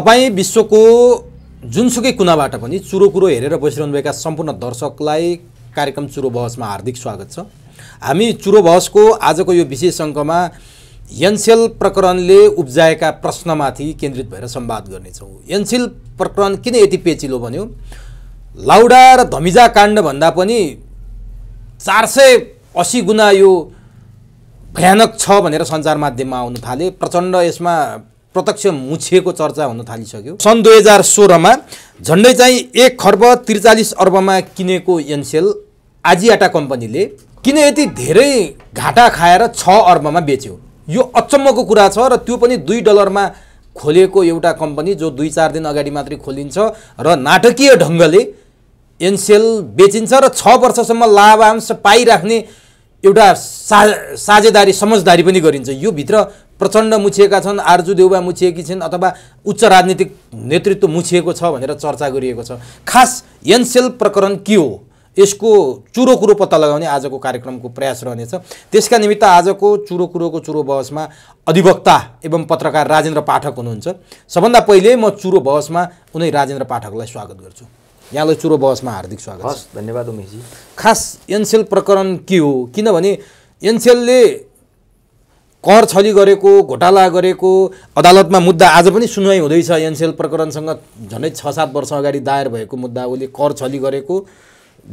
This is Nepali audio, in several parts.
तपाईँ विश्वको जुनसुकै कुनाबाट पनि चुरो कुरो हेरेर बसिरहनुभएका सम्पूर्ण दर्शकलाई कार्यक्रम चुरो बहसमा हार्दिक स्वागत छ हामी चुरो बहसको आजको यो विशेष अङ्कमा एनसेल प्रकरणले उब्जाएका प्रश्नमाथि केन्द्रित भएर सम्वाद गर्नेछौँ एनसेल प्रकरण किन यति पेचिलो भन्यो लाउडा र धमिजा काण्डभन्दा पनि चार सय असी गुणा यो भयानक छ भनेर सञ्चार माध्यममा आउनु थाले प्रचण्ड यसमा प्रत्यक्ष मुछिएको चर्चा हुन थालिसक्यो सन् दुई हजार सोह्रमा झन्डै चाहिँ एक खर्ब त्रिचालिस अर्बमा किनेको एनसेल आजियाटा कम्पनीले किन यति धेरै घाटा खाएर छ अर्बमा बेच्यो यो अचम्मको कुरा छ र त्यो पनि दुई डलरमा खोलेको एउटा कम्पनी जो दुई चार दिन अगाडि मात्रै खोलिन्छ र नाटकीय ढङ्गले एनसेल बेचिन्छ र छ वर्षसम्म लाभांश पाइराख्ने एउटा सा साझेदारी समझदारी पनि गरिन्छ यो भित्र प्रचण्ड मुछिएका छन् आर्जु देउबा मुछिएकी छिन् अथवा उच्च राजनीतिक नेतृत्व मुछिएको छ भनेर चर्चा गरिएको छ खास एनसेल प्रकरण के हो यसको चुरो कुरो पत्ता लगाउने आजको कार्यक्रमको प्रयास रहनेछ त्यसका निमित्त आजको चुरो कुरोको चुरो बहसमा अधिवक्ता एवं पत्रकार राजेन्द्र पाठक हुनुहुन्छ सबभन्दा पहिले म चुरो बहसमा उनै राजेन्द्र पाठकलाई स्वागत गर्छु यहाँलाई चुरो बहसमा हार्दिक स्वागत हस् धन्यवाद उमेशजी खास एनसेल प्रकरण के हो किनभने एनसेलले कर छली गरेको घोटाला गरेको अदालतमा मुद्दा आज पनि सुनवाई हुँदैछ एनसेल प्रकरणसँग झन्डै छ सात वर्ष अगाडि दायर भएको मुद्दा उसले कर छली गरेको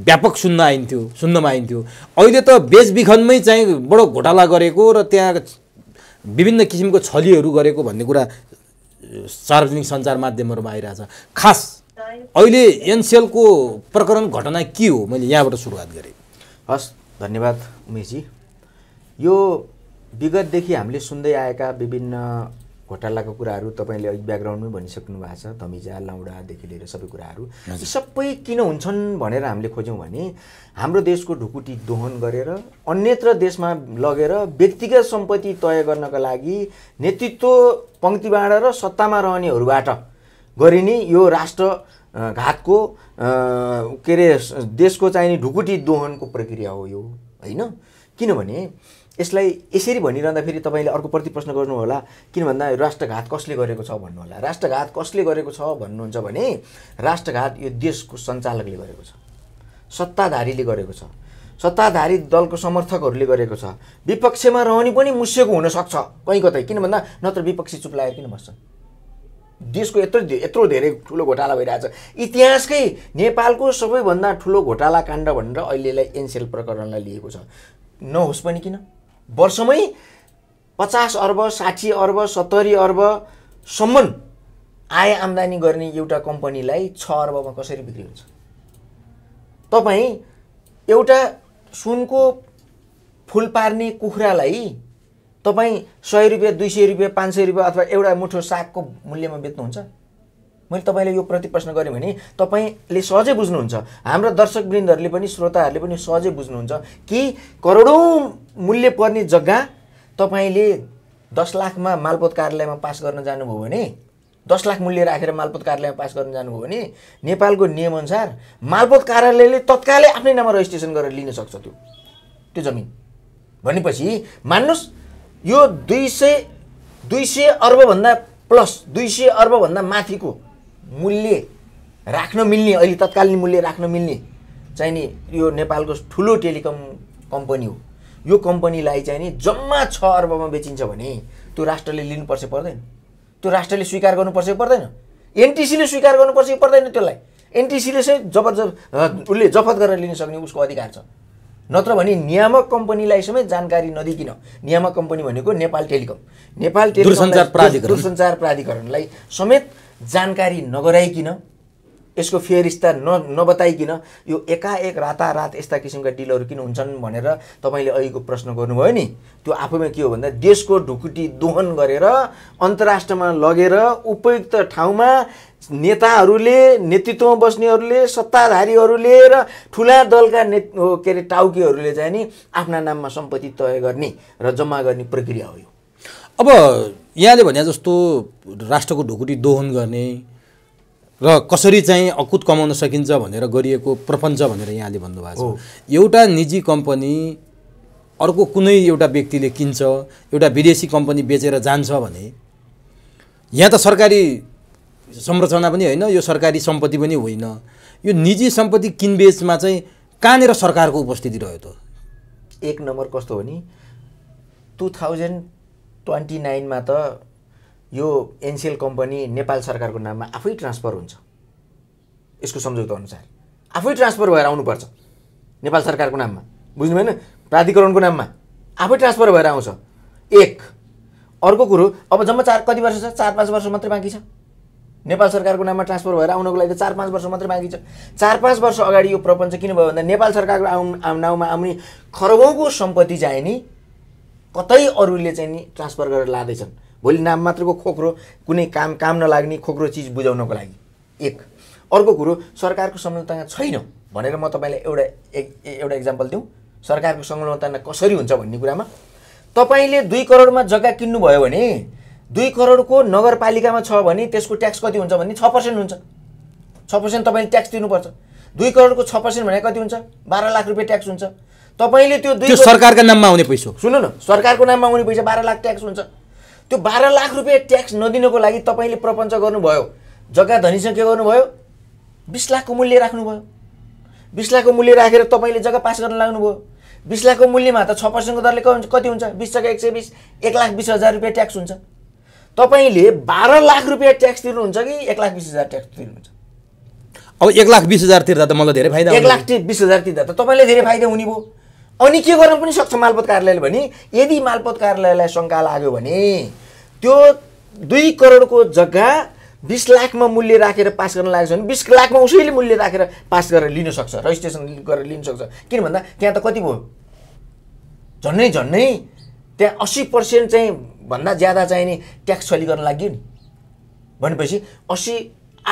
व्यापक सुन्न आइन्थ्यो सुन्नमा आइन्थ्यो अहिले त बेचबिखनमै चाहिँ बडो घोटाला गरेको र त्यहाँ विभिन्न किसिमको छलीहरू गरेको भन्ने कुरा सार्वजनिक सञ्चार माध्यमहरूमा आइरहेछ खास अहिले एनसिएलको प्रकरण घटना के हो मैले यहाँबाट सुरुवात गरेँ हस् धन्यवाद उमेशजी यो विगतदेखि हामीले सुन्दै आएका विभिन्न घोटालाको कुराहरू तपाईँले ब्याकग्राउन्डमै भनिसक्नु भएको छ धमिजा लाउडादेखि लिएर सबै कुराहरू यी सबै किन हुन्छन् भनेर हामीले खोज्यौँ भने हाम्रो देशको ढुकुटी दोहन गरेर अन्यत्र देशमा लगेर व्यक्तिगत सम्पत्ति तय गर्नका लागि नेतृत्व पङ्क्तिबाट र सत्तामा रहनेहरूबाट गरिने यो राष्ट्र घातको के अरे देशको चाहिने ढुकुटी दोहनको प्रक्रिया हो यो होइन किनभने यसलाई यसरी भनिरहँदाखेरि तपाईँले अर्को प्रति प्रश्न होला किन भन्दा राष्ट्रघात कसले गरेको छ भन्नुहोला राष्ट्रघात कसले गरेको छ भन्नुहुन्छ भने राष्ट्रघात यो देशको सञ्चालकले गरेको छ सत्ताधारीले गरेको छ सत्ताधारी दलको समर्थकहरूले गरेको छ विपक्षमा रहने पनि मुस्यको हुनसक्छ कहीँ कतै किन भन्दा नत्र विपक्षी चुप किन बस्छन् देशको यत्रो यत्रो धेरै ठुलो घोटाला भइरहेछ इतिहासकै नेपालको सबैभन्दा ठुलो घोटाला काण्ड भनेर अहिलेलाई एनसिएल प्रकरणलाई लिएको छ नहोस् पनि किन वर्षमै पचास अर्ब साठी अर्ब सत्तरी अर्बसम्म आय आम्दानी गर्ने एउटा कम्पनीलाई छ अर्बमा कसरी बिक्री हुन्छ तपाईँ एउटा सुनको फुल पार्ने कुखुरालाई तपाईँ सय रुपियाँ दुई सय रुपियाँ पाँच सय रुपियाँ अथवा एउटा मुठो सागको मूल्यमा बेच्नुहुन्छ मैले तपाईँले यो प्रति प्रश्न गरेँ भने तपाईँले सहजै बुझ्नुहुन्छ हाम्रो दर्शकवृन्दहरूले पनि श्रोताहरूले पनि सहजै बुझ्नुहुन्छ कि करोडौँ मूल्य पर्ने जग्गा तपाईँले दस लाखमा मालपोत कार्यालयमा पास गर्न जानुभयो भने दस लाख मूल्य राखेर मालपोत कार्यालयमा पास गर्न जानुभयो भने नेपालको नियमअनुसार मालपोत कार्यालयले तत्कालै आफ्नै नाममा रजिस्ट्रेसन गरेर लिन सक्छ त्यो त्यो जमिन भनेपछि मान्नुहोस् यो दुई सय दुई सय अर्बभन्दा प्लस दुई सय अर्बभन्दा माथिको मूल्य राख्न मिल्ने अहिले तत्कालीन मूल्य राख्न मिल्ने चाहिँ नि यो नेपालको ठुलो टेलिकम कम्पनी हो यो कम्पनीलाई चाहिँ नि जम्मा छ अर्बमा बेचिन्छ भने त्यो राष्ट्रले लिनुपर्छ पर्दैन त्यो राष्ट्रले स्वीकार गर्नुपर्छ पर्दैन एनटिसीले स्वीकार गर्नुपर्छ पर्दैन त्यसलाई एनटिसीले चाहिँ जब उसले जफत गरेर लिन सक्ने उसको अधिकार छ नत्र भने नियामक कम्पनीलाई समेत जानकारी नदिकन नियामक कम्पनी भनेको नेपाल टेलिकम नेपाल टेलिकम दूरसञ्चार प्राधिकरणलाई समेत जानकारी नगराइकन यसको फेरिस्ता न नबताइकन यो एकाएक रातारात यस्ता किसिमका डिलहरू किन हुन्छन् भनेर तपाईँले अहिलेको प्रश्न गर्नुभयो नि त्यो आफैमा के हो भन्दा देशको ढुकुटी दोहन गरेर अन्तर्राष्ट्रमा लगेर उपयुक्त ठाउँमा नेताहरूले नेतृत्वमा बस्नेहरूले सत्ताधारीहरूले र ठुला दलका ने के अरे टाउकीहरूले चाहिँ नि आफ्ना नाममा सम्पत्ति तय गर्ने र जम्मा गर्ने प्रक्रिया हो यो अब यहाँले भने जस्तो राष्ट्रको ढुकुटी दोहन गर्ने र कसरी चाहिँ अकुत कमाउन सकिन्छ भनेर गरिएको प्रपञ्च भनेर यहाँले भन्नुभएको छ एउटा निजी कम्पनी अर्को कुनै एउटा व्यक्तिले किन्छ एउटा विदेशी कम्पनी बेचेर जान्छ भने यहाँ त सरकारी संरचना पनि होइन यो सरकारी सम्पत्ति पनि होइन यो निजी सम्पत्ति किनबेचमा चाहिँ कहाँनिर सरकारको उपस्थिति रह्यो त एक नम्बर कस्तो हो नि टु थाउजन्ड ट्वेन्टी नाइनमा त यो एनसिएल कम्पनी नेपाल सरकारको नाममा आफै ट्रान्सफर हुन्छ यसको सम्झौता अनुसार आफै ट्रान्सफर भएर आउनुपर्छ नेपाल सरकारको नाममा बुझ्नु भएन प्राधिकरणको नाममा आफै ट्रान्सफर भएर आउँछ एक अर्को कुरो अब जम्मा चार कति वर्ष छ चार पाँच वर्ष मात्रै बाँकी छ नेपाल सरकारको नाममा ट्रान्सफर भएर आउनको लागि त चार पाँच वर्ष मात्रै बाँकी छ चार पाँच वर्ष अगाडि यो प्रपञ्च किन भयो भन्दा नेपाल सरकारको आउ नाउँमा आउने खरबौँको सम्पत्ति चाहिँ नि कतै अरूले चाहिँ नि ट्रान्सफर गरेर लाँदैछन् भोलि नाम मात्रको खोक्रो कुनै काम काम नलाग्ने खोक्रो चिज बुझाउनको लागि एक अर्को कुरो सरकारको संलग्नता छैन भनेर म तपाईँलाई एउटा एउटा इक्जाम्पल दिउँ सरकारको संलग्नता कसरी हुन्छ भन्ने कुरामा तपाईँले दुई करोडमा जग्गा किन्नुभयो भने दुई करोडको नगरपालिकामा छ भने त्यसको ट्याक्स कति हुन्छ भने छ पर्सेन्ट हुन्छ छ पर्सेन्ट तपाईँले ट्याक्स दिनुपर्छ दुई करोडको छ पर्सेन्ट भने कति हुन्छ बाह्र लाख रुपियाँ ट्याक्स हुन्छ तपाईँले त्यो दुई सरकारको नाममा आउने पैसा सुन्नु न सरकारको नाममा आउने पैसा बाह्र लाख ट्याक्स हुन्छ त्यो बाह्र लाख रुपियाँ ट्याक्स नदिनको लागि तपाईँले प्रपञ्च गर्नुभयो जग्गा धनीसँग के गर्नुभयो बिस लाखको मूल्य राख्नुभयो बिस लाखको मूल्य राखेर तपाईँले जग्गा पास गर्न लाग्नुभयो बिस लाखको मूल्यमा त छ पर्सेन्टको दरले कति हुन्छ बिस जग्गा एक सय बिस एक लाख बिस हजार रुपियाँ ट्याक्स हुन्छ तपाईँले बाह्र लाख रुपियाँ ट्याक्स तिर्नुहुन्छ कि एक लाख बिस हजार ट्याक्स तिर्नुहुन्छ अब एक लाख बिस हजार तिर्दा त मलाई धेरै फाइदा एक लाख बिस हजार तिर्दा त तपाईँलाई धेरै फाइदा हुने भयो अनि के गर्न पनि सक्छ मालपत कार्यालयले भने यदि मालपत कार्यालयलाई शङ्का लाग्यो भने त्यो दुई करोडको जग्गा बिस लाखमा मूल्य राखेर पास गर्न लागेको छ भने बिस लाखमा उसैले मूल्य राखेर पास गरेर लिन सक्छ रजिस्ट्रेसन गरेर लिन सक्छ किन भन्दा त्यहाँ त कति भयो झन्नै झन्नै त्यहाँ अस्सी पर्सेन्ट चाहिँ भन्दा ज्यादा चाहिने ट्याक्स छली गर्न लाग्यो नि भनेपछि असी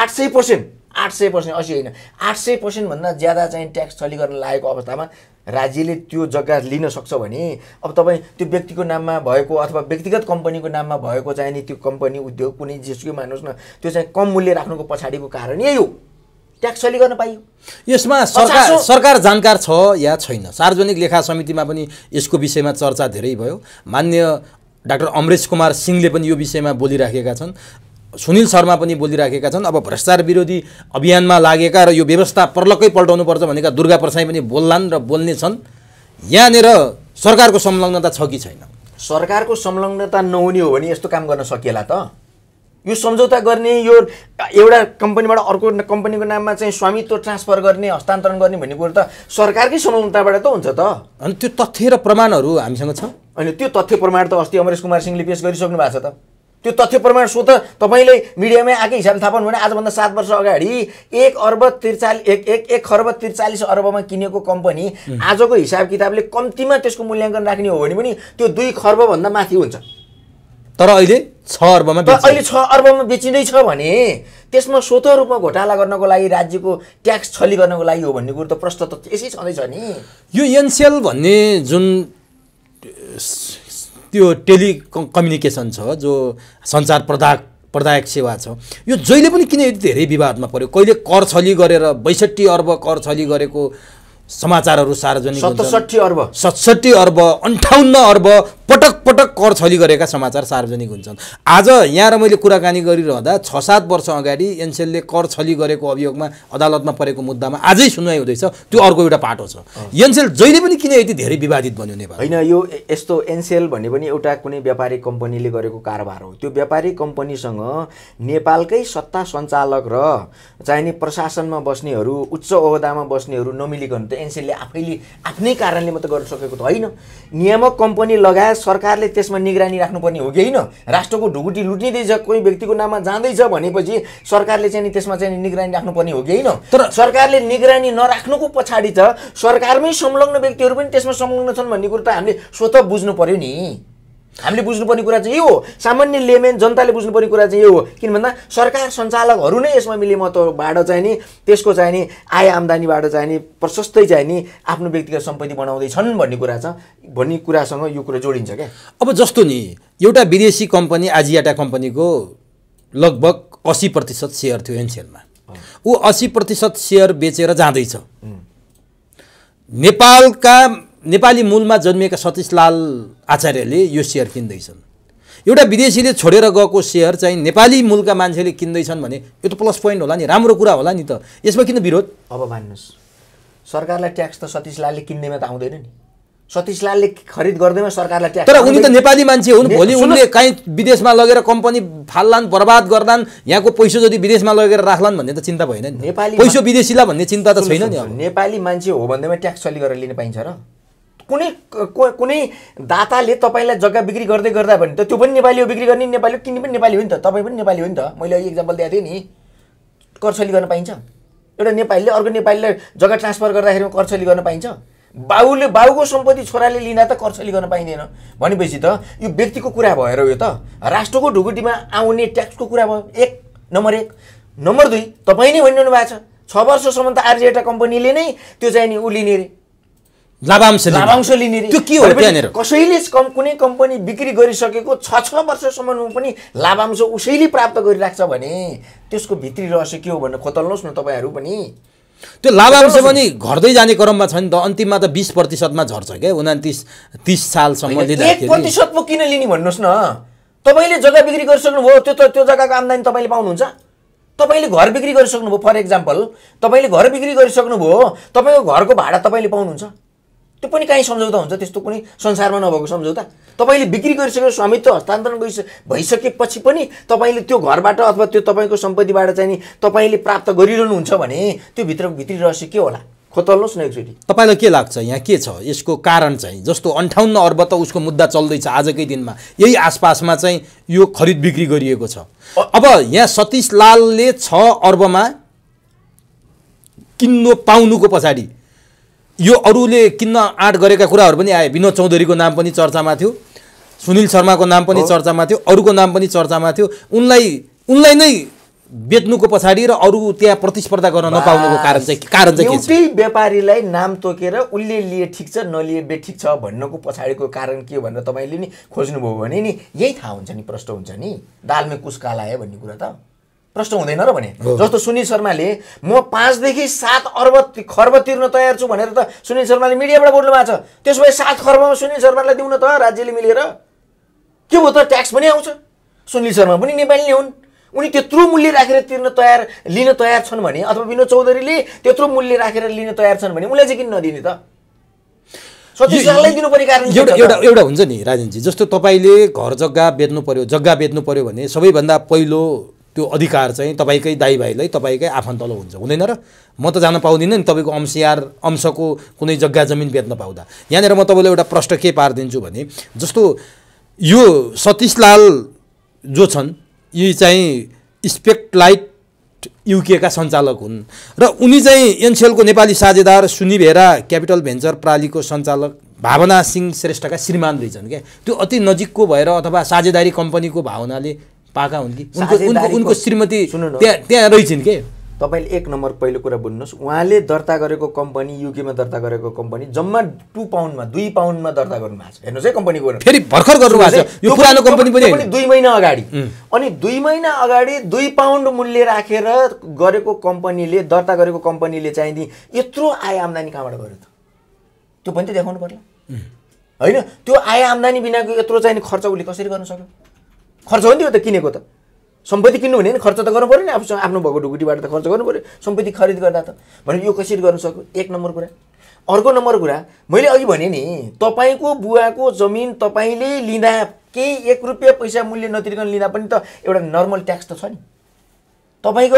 आठ सय पर्सेन्ट आठ सय पर्सेन्ट असी होइन आठ सय पर्सेन्टभन्दा ज्यादा चाहिँ ट्याक्स चली गर्न लागेको अवस्थामा राज्यले त्यो जग्गा लिन सक्छ भने अब तपाईँ त्यो व्यक्तिको नाममा भएको अथवा व्यक्तिगत कम्पनीको नाममा भएको चाहिँ नि त्यो कम्पनी उद्योग कुनै जेसुकै मान्नुहोस् न त्यो चाहिँ कम मूल्य राख्नुको पछाडिको कारण यही हो ट्याक्स चली गर्न पाइयो यसमा सरकार सरकार जानकार छ या छैन सार्वजनिक लेखा समितिमा पनि यसको विषयमा चर्चा धेरै भयो मान्य डाक्टर अमरेश कुमार सिंहले पनि यो विषयमा बोलिराखेका छन् सुनिल शर्मा पनि बोलिराखेका छन् अब भ्रष्टाचार विरोधी अभियानमा लागेका र यो व्यवस्था पर्लक्कै पल्टाउनुपर्छ भनेका दुर्गा प्रसाई पनि बोल्लान् र बोल्ने छन् यहाँनिर सरकारको संलग्नता छ कि छैन सरकारको संलग्नता नहुने हो भने यस्तो काम गर्न सकिएला त यो सम्झौता गर्ने यो एउटा कम्पनीबाट अर्को कम्पनीको नाममा चाहिँ स्वामित्व ट्रान्सफर गर्ने हस्तान्तरण गर्ने भन्ने कुरो त सरकारकै संलग्नताबाट त हुन्छ त अनि त्यो तथ्य र प्रमाणहरू हामीसँग छ अनि त्यो तथ्य प्रमाण त अस्ति अमरेश कुमार सिंहले पेस गरिसक्नु भएको छ त त्यो तथ्य प्रमाण सो त तपाईँले मिडियामै आएकै हिसाबले थाहा पाउनु भने आजभन्दा सात वर्ष अगाडि एक अर्ब त्रिचालिस एक एक एक खर्ब त्रिचालिस अर्बमा किनेको कम्पनी आजको हिसाब किताबले कम्तीमा त्यसको मूल्याङ्कन राख्ने हो भने पनि त्यो दुई खर्बभन्दा माथि हुन्छ तर अहिले छ अर्बमा अहिले छ अर्बमा बेचिँदैछ भने त्यसमा स्वतः रूपमा घोटाला गर्नको लागि राज्यको ट्याक्स छली गर्नको लागि हो भन्ने कुरो त प्रश्न त यसै छँदैछ नि यो एनसिएल भन्ने जुन त्यो टेलि कम्युनिकेसन छ जो सञ्चार प्रदायक प्रदायक सेवा छ यो जहिले पनि किन यति धेरै विवादमा पऱ्यो कहिले कर छली गरेर बैसठी अर्ब कर छली गरेको समाचारहरू सार्वजनिक सतसट्ठी अर्ब सतसट्ठी अर्ब अन्ठाउन्न अर्ब पटक पटक कर छली गरेका समाचार सार्वजनिक हुन्छन् आज यहाँ र मैले कुराकानी गरिरहँदा छ सात वर्ष अगाडि एनसेलले कर छली गरेको अभियोगमा अदालतमा परेको मुद्दामा आजै सुनवाई हुँदैछ त्यो अर्को एउटा पाटो छ एनसेल जहिले पनि किन यति धेरै विवादित बन्यो नेपाल होइन यो यस्तो एनसेल भन्ने पनि एउटा कुनै व्यापारिक कम्पनीले गरेको कारोबार हो त्यो व्यापारिक कम्पनीसँग नेपालकै सत्ता सञ्चालक र चाहिने प्रशासनमा बस्नेहरू उच्च ओहदामा बस्नेहरू नमिलिकन एनसिएलले आफैले आफ्नै कारणले मात्रै गर्न सकेको त होइन नियामक कम्पनी लगायत सरकारले त्यसमा निगरानी राख्नुपर्ने हो कि होइन राष्ट्रको ढुकुटी लुटिँदैछ कोही व्यक्तिको नाममा जाँदैछ भनेपछि सरकारले चाहिँ त्यसमा चाहिँ निगरानी राख्नुपर्ने हो कि होइन तर सरकारले निगरानी नराख्नुको पछाडि त सरकारमै संलग्न व्यक्तिहरू पनि त्यसमा संलग्न छन् भन्ने कुरो त हामीले स्वतः बुझ्नु पऱ्यो नि हामीले बुझ्नुपर्ने कुरा चाहिँ यो हो सामान्य लेमेन जनताले बुझ्नुपर्ने कुरा चाहिँ यो हो किन भन्दा सरकार सञ्चालकहरू नै यसमा मिले महत्त्वबाट चाहिँ नि त्यसको चाहिँ नि आय आम्दानीबाट चाहिँ नि प्रशस्तै चाहिँ नि आफ्नो व्यक्तिगत सम्पत्ति बनाउँदैछन् भन्ने कुरा छ भन्ने कुरासँग यो कुरा जोडिन्छ क्या अब जस्तो नि एउटा विदेशी कम्पनी आजियाटा कम्पनीको लगभग असी प्रतिशत सेयर थियो एनसेलमा ऊ असी प्रतिशत सेयर बेचेर जाँदैछ नेपालका नेपाली मूलमा जन्मिएका सतीशलाल आचार्यले यो सेयर किन्दैछन् एउटा विदेशीले छोडेर गएको सेयर चाहिँ नेपाली मूलका मान्छेले किन्दैछन् भने यो त प्लस पोइन्ट होला नि राम्रो कुरा होला नि त यसमा किन विरोध अब मान्नुहोस् सरकारलाई ट्याक्स त सतीशलालले किन्नेमा त आउँदैन नि सतीशलालले खरिद गर्दैमा सरकारलाई ट्याक्स तर उनी त नेपाली मान्छे हुन् भोलि उनले काहीँ विदेशमा लगेर कम्पनी फाल्लान् बर्बाद गर्लान् यहाँको पैसा जति विदेशमा लगेर राख्लान् भन्ने त चिन्ता भएन नि नेपाली पैसो विदेशीलाई भन्ने चिन्ता त छैन नि नेपाली मान्छे हो भन्दैमा ट्याक्स चली गरेर लिन पाइन्छ र कुनै कुनै दाताले तपाईँलाई जग्गा बिक्री गर्दै गर्दा भने त त्यो पनि नेपाली हो बिक्री गर्ने नेपाली हो किन्ने पनि नेपाली हो नि त तपाईँ पनि नेपाली हो नि त मैले अघि इक्जाम्पल दिएको थिएँ नि कर्सली गर्न पाइन्छ एउटा नेपालीले अर्को नेपालीलाई जग्गा ट्रान्सफर गर्दाखेरि कर्सली गर्न पाइन्छ बाउले बाउको सम्पत्ति छोराले लिन त कर्सली गर्न पाइँदैन भनेपछि त यो व्यक्तिको कुरा भएर यो त राष्ट्रको ढुकुटीमा आउने ट्याक्सको कुरा भयो एक नम्बर एक नम्बर दुई तपाईँ नै भनिरहनु भएको छ छ वर्षसम्म त आरजेटा कम्पनीले नै त्यो चाहिँ नि ऊ लिने अरे लाभांश लाभांश लिने त्यो के हो त्यहाँनिर कसैले कम कुनै कम्पनी बिक्री गरिसकेको छ छ वर्षसम्म पनि लाभांश उसैले प्राप्त गरिराख्छ भने त्यसको भित्री रहस्य के हो भनेर खोतल्नुहोस् न तपाईँहरू पनि त्यो लाभांश पनि घट्दै जाने क्रममा छ नि त अन्तिममा त बिस प्रतिशतमा झर्छ क्या उनातिस तिस सालसम्म प्रतिशत पो किन लिने भन्नुहोस् न तपाईँले जग्गा बिक्री गरिसक्नुभयो त्यो त त्यो जग्गाको आम्दानी तपाईँले पाउनुहुन्छ तपाईँले घर बिक्री गरिसक्नुभयो फर एक्जाम्पल तपाईँले घर बिक्री गरिसक्नुभयो तपाईँको घरको भाडा तपाईँले पाउनुहुन्छ त्यो पनि काहीँ सम्झौता हुन्छ त्यस्तो कुनै संसारमा नभएको सम्झौता तपाईँले बिक्री गरिसकेर स्वामित्व हस्तान्तरण गरिस भइसकेपछि पनि तपाईँले त्यो घरबाट अथवा त्यो तपाईँको सम्पत्तिबाट चाहिँ नि तपाईँले प्राप्त गरिरहनुहुन्छ भने त्यो भित्र भित्री रहस्य के होला खोतल्नुहोस् न एकचोटि तपाईँलाई के लाग्छ यहाँ के छ यसको कारण चाहिँ जस्तो अन्ठाउन्न अर्ब त उसको मुद्दा चल्दैछ आजकै दिनमा यही आसपासमा चाहिँ यो खरिद बिक्री गरिएको छ अब यहाँ सतीश लालले छ अर्बमा किन्नु पाउनुको पछाडि यो अरूले किन्न आँट गरेका कुराहरू पनि आए विनोद चौधरीको नाम पनि चर्चामा थियो सुनिल शर्माको नाम पनि चर्चामा थियो अरूको नाम पनि चर्चामा थियो उनलाई उनलाई नै बेच्नुको पछाडि र अरू त्यहाँ प्रतिस्पर्धा गर्न नपाउनुको कारण चाहिँ कारण चाहिँ त्यही व्यापारीलाई नाम तोकेर उसले लिए ठिक छ नलिए बे ठिक छ भन्नुको पछाडिको कारण के हो भनेर तपाईँले नि खोज्नुभयो भने नि यही थाहा हुन्छ नि प्रष्ट हुन्छ नि दालमै कुस काला भन्ने कुरा त प्रश्न हुँदैन र भने जस्तो सुनिल शर्माले म पाँचदेखि सात अर्ब खर्ब तिर्न तयार छु भनेर त सुनिल शर्माले मिडियाबाट बोल्नु भएको छ त्यसो भए सात खर्बमा सुनिल शर्मालाई दिउन त राज्यले मिलेर के भयो त ट्याक्स पनि आउँछ सुनिल शर्मा पनि नेपाली नै हुन् उनी त्यत्रो मूल्य राखेर तिर्न तयार लिन तयार छन् भने अथवा विनोद चौधरीले त्यत्रो मूल्य राखेर लिन तयार छन् भने उसलाई चाहिँ किन नदिने त एउटा एउटा एउटा हुन्छ नि राजेनजी जस्तो तपाईँले घर जग्गा बेच्नु पर्यो जग्गा बेच्नु पऱ्यो भने सबैभन्दा पहिलो त्यो अधिकार चाहिँ तपाईँकै दाई भाइलाई तपाईँकै आफन्तलो हुन्छ हुँदैन र म त जान पाउँदिनँ नि तपाईँको अंशियार अंशको कुनै जग्गा जमिन बेच्न पाउँदा यहाँनिर म तपाईँलाई एउटा प्रश्न के पारिदिन्छु भने जस्तो यो सतीशलाल जो छन् यी चाहिँ स्पेक्टलाइट युकेका सञ्चालक हुन् र उनी चाहिँ एनसिएलको नेपाली साझेदार सुनिभेरा क्यापिटल भेन्चर प्रालीको सञ्चालक भावना सिंह श्रेष्ठका श्रीमान रहेछन् क्या त्यो अति नजिकको भएर अथवा साझेदारी कम्पनीको भावनाले पाका हुन् कि उनको उनको उनको श्रीमती त्यहाँ त्यहाँ रहेछन् के तपाईँले एक नम्बर पहिलो कुरा बुझ्नुहोस् उहाँले दर्ता गरेको कम्पनी युकेमा दर्ता गरेको कम्पनी जम्मा टु पाउन्डमा दुई पाउन्डमा दर्ता गर्नु भएको छ हेर्नुहोस् है कम्पनीको फेरि भर्खर गर्नु भएको छ यो पुरानो कम्पनी पनि दुई महिना अगाडि अनि दुई महिना अगाडि दुई पाउन्ड मूल्य राखेर गरेको कम्पनीले दर्ता गरेको कम्पनीले चाहिँ यत्रो आय आम्दानी कहाँबाट गर्यो त त्यो पनि त देखाउनु पर्यो होइन त्यो आय आम्दानी बिनाको यत्रो चाहिँ खर्च उसले कसरी गर्न सक्यो खर्च हो नि त्यो त किनेको त सम्पत्ति किन्नु भने खर्च त गर्नु पऱ्यो नि आफूसँग आफ्नो भएको ढुकुटीबाट त खर्च गर्नु पऱ्यो सम्पत्ति खरिद गर्दा त भने यो कसरी गर्न सक्यो एक नम्बर कुरा अर्को नम्बर कुरा मैले अघि भने नि तपाईँको बुवाको जमिन तपाईँले लिँदा केही एक रुपियाँ पैसा मूल्य नतिरिकन लिँदा पनि त एउटा नर्मल ट्याक्स त छ नि तपाईँको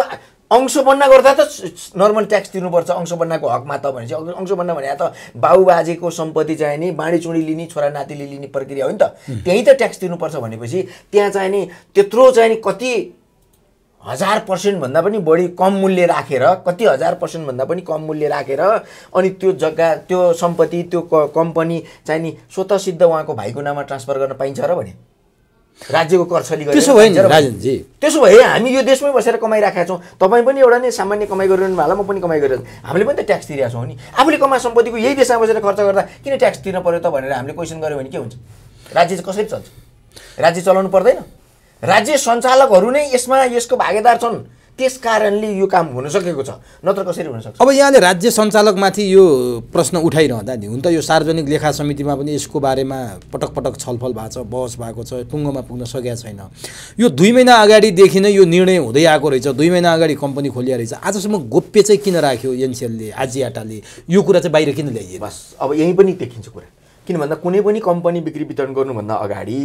बन्ना गर्दा त नर्मल ट्याक्स तिर्नुपर्छ बन्नाको हकमा त भनेपछि चाहिँ बन्ना भने त बाबुबाजेको सम्पत्ति चाहिँ नि बाँडीचुँडी लिने छोरा नातिले लिने प्रक्रिया हो नि त त्यहीँ त ट्याक्स तिर्नुपर्छ भनेपछि त्यहाँ चाहिँ नि त्यत्रो चाहिँ नि कति हजार पर्सेन्टभन्दा पनि बढी कम मूल्य राखेर कति हजार पर्सेन्टभन्दा पनि कम मूल्य राखेर अनि त्यो जग्गा त्यो सम्पत्ति त्यो कम्पनी चाहिँ नि स्वतः सिद्ध उहाँको भाइको नाममा ट्रान्सफर गर्न पाइन्छ र भने राज्यको कर्सली त्यसो होइन राजनजी त्यसो भए हामी यो देशमै बसेर कमाइराखेका छौँ तपाईँ पनि एउटा नै सामान्य कमाइ गरिरहनु होला म पनि कमाइ गरिरहेको छु हामीले पनि त ट्याक्स तिरेका छौँ नि आफूले कमा सम्पत्तिको यही देशमा बसेर खर्च गर्दा किन ट्याक्स तिर्न पऱ्यो त भनेर हामीले क्वेसन गऱ्यो भने के हुन्छ राज्य चाहिँ कसरी चल्छ राज्य चलाउनु पर्दैन राज्य सञ्चालकहरू नै यसमा यसको भागेदार छन् त्यस कारणले यो काम हुन सकेको छ नत्र कसरी हुनसक्छ अब यहाँले राज्य सञ्चालकमाथि यो प्रश्न उठाइरहँदा नि हुन त यो सार्वजनिक लेखा समितिमा पनि यसको बारेमा पटक पटक छलफल भएको छ बहस भएको छ टुङ्गोमा पुग्न सकेका छैन यो दुई महिना अगाडिदेखि नै यो निर्णय हुँदै आएको रहेछ दुई महिना अगाडि कम्पनी खोलिया रहेछ आजसम्म गोप्य चाहिँ किन राख्यो एनसिएलले आजियाटाले यो कुरा चाहिँ बाहिर किन ल्याइयो बस अब यहीँ पनि देखिन्छ कुरा किन भन्दा कुनै पनि कम्पनी बिक्री वितरण गर्नुभन्दा अगाडि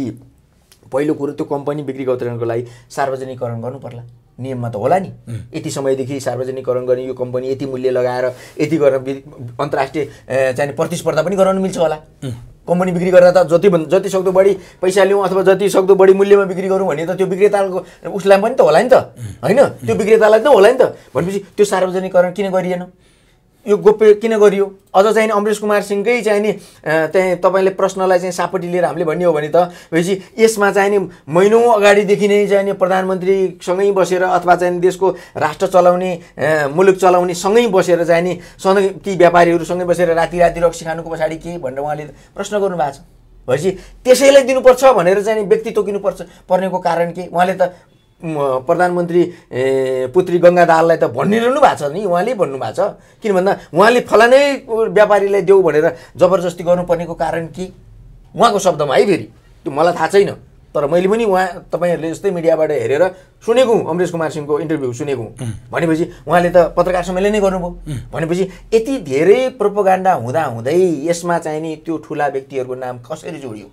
पहिलो कुरो त्यो कम्पनी बिक्री विक्रीगतकरणको लागि सार्वजनिकरण गर्नु पर्ला नियममा त होला नि यति समयदेखि सार्वजनिकरण गर्ने यो कम्पनी यति मूल्य लगाएर यति गरेर अन्तर्राष्ट्रिय चाहिँ प्रतिस्पर्धा पनि गराउनु मिल्छ होला कम्पनी बिक्री गर्दा त जति भन् जति सक्दो बढी पैसा लिउँ अथवा जति सक्दो बढी मूल्यमा बिक्री गरौँ भने त त्यो विक्रेताको उसलाई पनि त होला नि त होइन त्यो विक्रेतालाई त होला नि त भनेपछि त्यो सार्वजनिकरण किन गरिएन यो गोप्य किन गरियो अझ चाहिँ नि अमरेश कुमार सिंहकै चाहिँ नि त्यहाँ तपाईँले प्रश्नलाई चाहिँ सापट्टि लिएर हामीले भन्ने हो भने त भएपछि यसमा चाहिँ नि महिनौँ अगाडिदेखि नै चाहिँ नि प्रधानमन्त्रीसँगै बसेर अथवा चाहिँ देशको राष्ट्र चलाउने मुलुक चलाउने सँगै बसेर चाहिँ नि सधैँ ती व्यापारीहरूसँगै बसेर राति राति रक्सी खानुको पछाडि के भनेर उहाँले प्रश्न गर्नुभएको छ भएपछि त्यसैलाई दिनुपर्छ भनेर चाहिँ व्यक्ति तोकिनुपर्छ पर्नेको कारण के उहाँले त प्रधानमन्त्री पुत्री गङ्गा दाललाई त भनिरहनु भएको छ नि उहाँले भन्नुभएको छ किन भन्दा उहाँले फलानै व्यापारीलाई देऊ भनेर जबरजस्ती गर्नुपर्नेको कारण कि उहाँको शब्दमा है फेरि त्यो मलाई थाहा छैन तर मैले पनि उहाँ तपाईँहरूले जस्तै मिडियाबाट हेरेर सुनेको हुँ अमरेश कुमार सिंहको इन्टरभ्यू सुनेको हुँ भनेपछि उहाँले त पत्रकार सम्मेलन नै गर्नुभयो भनेपछि यति धेरै प्रोपोगान्डा हुँदै यसमा चाहिँ नि त्यो ठुला व्यक्तिहरूको नाम कसरी जोडियो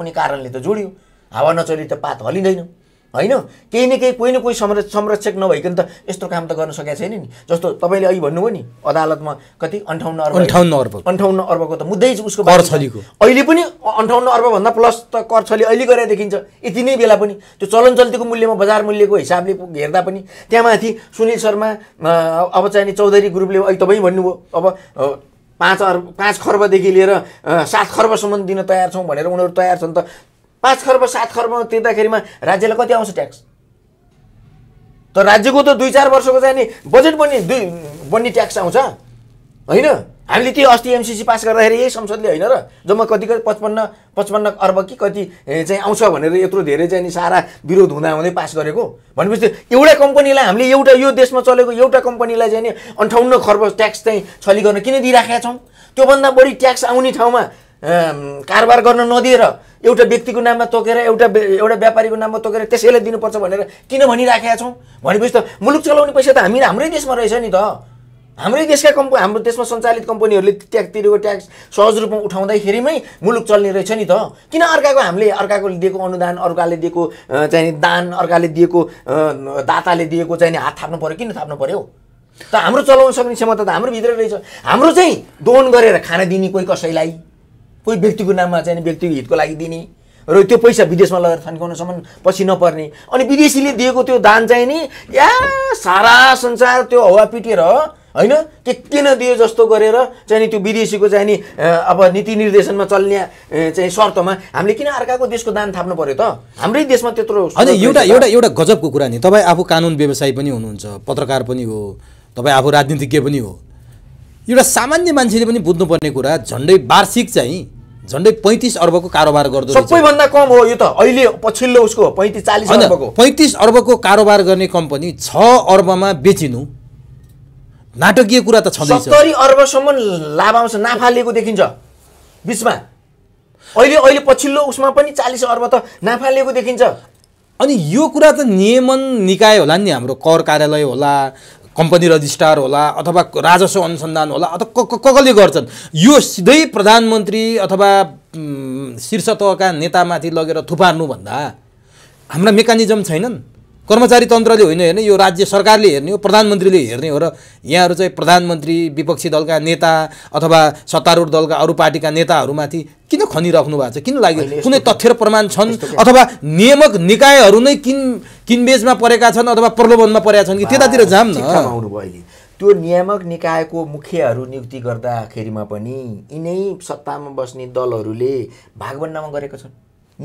कुनै कारणले त जोडियो हावा नचली त पात हलिँदैन होइन केही न केही कोही न कोही संरक्ष संरक्षक नभइकन त यस्तो काम त गर्न सकेको छैन नि जस्तो तपाईँले अघि भन्नुभयो नि अदालतमा कति अन्ठाउन्न अर्ब अन्ठाउन्न अर्ब अन्ठाउन्न अर्बको त मुद्दै उसको कर छलीको अहिले पनि अन्ठाउन्न अर्बभन्दा प्लस त कर छली अहिले गरेर देखिन्छ यति नै बेला पनि त्यो चलन चल्तीको मूल्यमा बजार मूल्यको हिसाबले हेर्दा पनि त्यहाँमाथि सुनिल शर्मा अब चाहिने चौधरी ग्रुपले अहिले तपाईँ भन्नुभयो अब पाँच अर्ब पाँच खर्बदेखि लिएर सात खर्बसम्म दिन तयार छौँ भनेर उनीहरू तयार छन् त पाँच खर्ब सात खर्ब तिर्दाखेरिमा राज्यलाई कति आउँछ ट्याक्स त राज्यको त दुई चार वर्षको चाहिँ नि बजेट बन्ने दुई बन्ने ट्याक्स आउँछ होइन हामीले त्यो अस्ति एमसिसी पास गर्दाखेरि यही संसदले होइन र जम्मा कति कति पचपन्न पचपन्न अर्ब कि कति चाहिँ आउँछ भनेर यत्रो धेरै चाहिँ नि सारा विरोध हुँदाहुँदै पास गरेको भनेपछि एउटा कम्पनीलाई हामीले एउटा यो देशमा चलेको एउटा कम्पनीलाई चाहिँ नि अन्ठाउन्न खर्ब ट्याक्स चाहिँ छली गर्न किन दिइराखेका छौँ त्योभन्दा बढी ट्याक्स आउने ठाउँमा कारोबार गर्न नदिएर एउटा व्यक्तिको नाममा तोकेर एउटा एउटा व्यापारीको नाममा तोकेर त्यसैलाई दिनुपर्छ भनेर किन भनिराखेका छौँ भनेपछि त मुलुक चलाउने पैसा त हामी हाम्रै देशमा रहेछ नि त हाम्रै देशका कम्प हाम्रो देशमा सञ्चालित कम्पनीहरूले ट्याक्स तिरेको ट्याक्स सहज रूपमा उठाउँदाखेरिमै मुलुक चल्ने रहेछ नि त किन अर्काको हामीले अर्काको दिएको अनुदान अर्काले दिएको चाहिँ दान अर्काले दिएको दाताले दिएको चाहिँ हात थाप्नु पऱ्यो किन थाप्नु पऱ्यो त हाम्रो चलाउन सक्ने क्षमता त हाम्रो भित्रै रहेछ हाम्रो चाहिँ दोहन गरेर खाना दिने कोही कसैलाई कोही व्यक्तिको नाममा चाहिँ व्यक्तिको हितको लागि दिने र त्यो पैसा विदेशमा लगेर थन्काउनसम्म पछि नपर्ने अनि विदेशीले दिएको त्यो दान चाहिँ नि या सारा संसार त्यो हावा पिटेर होइन के के नदियो जस्तो गरेर चाहिँ नि त्यो विदेशीको चाहिँ नि अब नीति निर्देशनमा चल्ने चाहिँ शर्तमा हामीले किन अर्काको देशको दान थाप्नु पऱ्यो त हाम्रै देशमा त्यत्रो होइन एउटा एउटा एउटा गजबको कुरा नि तपाईँ आफू कानुन व्यवसायी पनि हुनुहुन्छ पत्रकार पनि हो तपाईँ आफू राजनीतिज्ञ पनि हो एउटा सामान्य मान्छेले पनि बुझ्नुपर्ने कुरा झन्डै वार्षिक चाहिँ झन्डै पैँतिस अर्बको कारोबार गर्दो सबैभन्दा कम हो यो त अहिले पछिल्लो उसको पैँतिस चालिस अर्बको पैँतिस अर्बको कारोबार गर्ने कम्पनी छ अर्बमा बेचिनु नाटकीय कुरा त छँदैछ सत्तरी अर्बसम्म लाभांश नाफा लिएको देखिन्छ बिचमा अहिले अहिले पछिल्लो उसमा पनि चालिस अर्ब त नाफा लिएको देखिन्छ अनि यो कुरा त नियमन निकाय होला नि हाम्रो कर कार्यालय होला कम्पनी रजिस्ट्रार होला अथवा राजस्व अनुसन्धान होला अथवा कसले गर्छन् यो सिधै प्रधानमन्त्री अथवा शीर्ष तहका नेतामाथि लगेर थुपार्नुभन्दा हाम्रा मेकानिजम छैनन् कर्मचारी तन्त्रले होइन हेर्ने यो राज्य सरकारले हेर्ने हो प्रधानमन्त्रीले हेर्ने हो र यहाँहरू चाहिँ प्रधानमन्त्री विपक्षी दलका नेता अथवा सत्तारूढ दलका अरू पार्टीका नेताहरूमाथि किन खनिराख्नु भएको छ किन लाग्यो कुनै तथ्य र प्रमाण छन् अथवा नियामक निकायहरू नै किन किनबेचमा परेका छन् अथवा प्रलोभनमा परेका छन् कि त्यतातिर जाम न त्यो नियामक निकायको मुख्यहरू नियुक्ति गर्दाखेरिमा पनि यिनै सत्तामा बस्ने दलहरूले भागबन्दामा गरेका छन्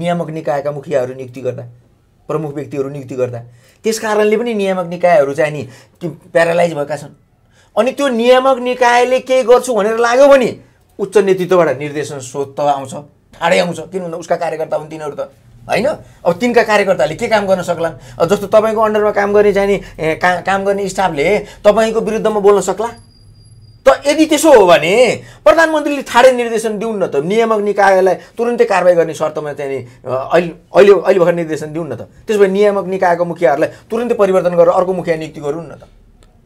नियामक निकायका मुखियाहरू नियुक्ति गर्दा प्रमुख व्यक्तिहरू नियुक्ति गर्दा त्यस कारणले पनि नियामक निकायहरू चाहिँ नि प्यारालाइज भएका छन् अनि त्यो नियामक निकायले केही गर्छु भनेर लाग्यो भने उच्च नेतृत्वबाट निर्देशन स्रोत त आउँछ ठाडै आउँछ किन उसका कार्यकर्ता हुन् तिनीहरू त होइन अब तिनका कार्यकर्ताहरूले के काम गर्न सक्लान् जस्तो तपाईँको अन्डरमा काम गर्ने जाने काम गर्ने स्टाफले तपाईँको विरुद्धमा बोल्न सक्ला त यदि त्यसो हो भने प्रधानमन्त्रीले ठाडे निर्देशन दिउन् न त नियामक निकायलाई तुरन्तै कारवाही गर्ने शर्तमा चाहिँ अहिले अहिले अहिले भर्खर निर्देशन दिउन् न त त्यसो भए नियामक निकायको मुखियाहरूलाई तुरन्तै परिवर्तन गरेर अर्को मुखिया नियुक्ति गरौँ न त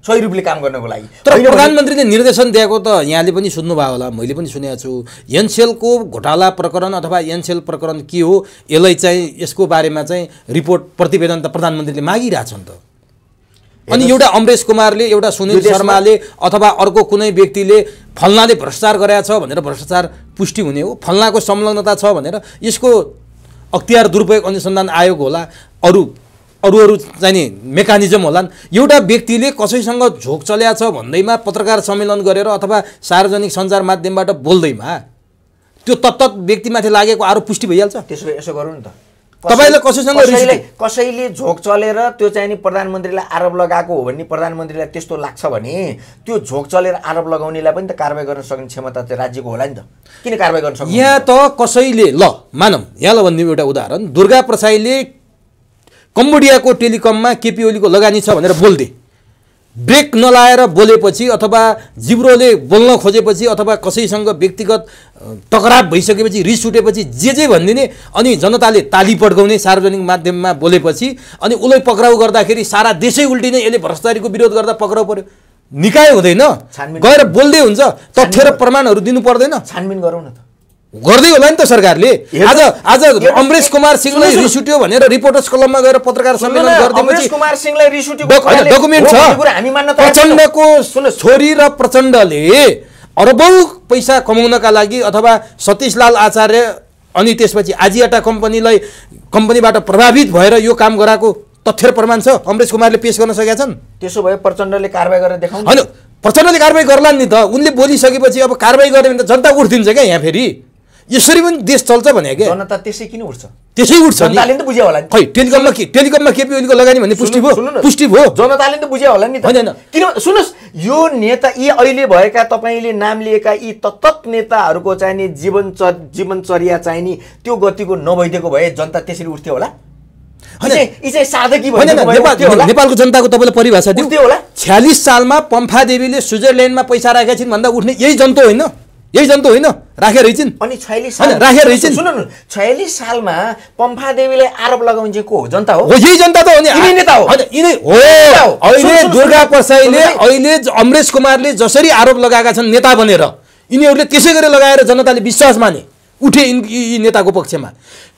सही रूपले काम गर्नको लागि तर प्रधानमन्त्रीले निर्देशन दिएको त यहाँले पनि सुन्नुभयो होला मैले पनि सुनेको छु एनसेलको घोटाला प्रकरण अथवा एनसेल प्रकरण के हो यसलाई चाहिँ यसको बारेमा चाहिँ रिपोर्ट प्रतिवेदन त प्रधानमन्त्रीले मागिरहेछन् त अनि एउटा अमरेश कुमारले एउटा सुनिल शर्माले अथवा अर्को कुनै व्यक्तिले फल्नाले भ्रष्टाचार गराएको छ भनेर भ्रष्टाचार पुष्टि हुने हो फल्नाको संलग्नता छ भनेर यसको अख्तियार दुरुपयोग अनुसन्धान आयोग होला अरू अरू अरू चाहिने मेकानिजम होलान् एउटा व्यक्तिले कसैसँग झोक चल्या छ भन्दैमा पत्रकार सम्मेलन गरेर अथवा सार्वजनिक सञ्चार माध्यमबाट बोल्दैमा त्यो तत्त व्यक्तिमाथि लागेको आरोप पुष्टि भइहाल्छ त्यसो भए यसो गरौँ नि त कसैले कसैले झोक चलेर त्यो चाहिँ नि प्रधानमन्त्रीलाई आरोप लगाएको हो भने प्रधानमन्त्रीलाई त्यस्तो लाग्छ भने त्यो झोक चलेर आरोप लगाउनेलाई पनि त कारवाही गर्न सक्ने क्षमता चाहिँ राज्यको होला नि त किन कारवाही गर्न सक्छ यहाँ त कसैले ल मानौँ यहाँलाई भनिदिउँ एउटा उदाहरण दुर्गा प्रसाईले कम्बोडियाको टेलिकममा केपी ओलीको लगानी छ भनेर बोलिदिए ब्रेक नलाएर बोलेपछि अथवा जिब्रोले बोल्न खोजेपछि अथवा कसैसँग व्यक्तिगत टकराव भइसकेपछि रिस उठेपछि जे जे भनिदिने अनि जनताले ताली पड्काउने सार्वजनिक माध्यममा बोलेपछि अनि उसलाई पक्राउ गर्दाखेरि सारा देशै उल्टिने यसले भ्रष्टाचारीको विरोध गर्दा पक्राउ पऱ्यो निकाय हुँदैन गएर बोल्दै हुन्छ तथ्य र प्रमाणहरू दिनु पर्दैन छानबिन गरौँ न त गर्दै होला नि त सरकारले आज आज अमरेश कुमार सिंहलाई रिस उठ्यो भनेर रिपोर्टर्स कलममा गएर पत्रकार सम्मेलन डकुमेन्ट छ प्रचण्डको छोरी र प्रचण्डले अरबौँ पैसा कमाउनका लागि अथवा सतीशलाल आचार्य अनि त्यसपछि आजियाटा कम्पनीलाई कम्पनीबाट प्रभावित भएर यो काम गराएको तथ्य प्रमाण छ अमरेश कुमारले पेस गर्न सकेका छन् त्यसो भए प्रचण्डले कारवाही गरेर देखाउनु होइन प्रचण्डले कारवाही गर्ला नि त उनले बोलिसकेपछि अब कारवाही गर्यो भने त जनता उठिदिन्छ क्या यहाँ फेरि यसरी पनि देश चल्छ भने क्या जनता त्यसै किन उठ्छ त्यसै उठ्छ जनताले त बुझ्यो होला नि खै टेलिकममा के टेलिकममा केपी ओलीको लगानी भन्ने पुष्टि भयो पुष्टि भयो जनताले त बुझ्यो होला नि होइन किन सुन्नुहोस् यो नेता यी अहिले भएका तपाईँले नाम लिएका यी तत्त नेताहरूको चाहिने जीवन जीवनचर्या जीवनचर्या चाहिने त्यो गतिको नभइदिएको भए जनता त्यसरी उठ्थ्यो होला नेपालको जनताको तपाईँलाई परिभाषा दिउँ होला छ्यालिस सालमा पम्फा देवीले स्विजरल्यान्डमा पैसा राखेका छिन् भन्दा उठ्ने यही जन्तो होइन यही जन्तु होइन राखेर रहेछन् अनि छयालिस साल राखेर रहेछन् सुन न छयालिस सालमा पम्फा देवीले आरोप चाहिँ को हो जनता हो यही जनता त हो नि नेता हो यिनै हो अहिले दुर्गा प्रसाईले अहिले अमरेश कुमारले जसरी आरोप लगाएका छन् नेता बनेर यिनीहरूले त्यसै गरी लगाएर जनताले विश्वास माने उठे यी नेताको पक्षमा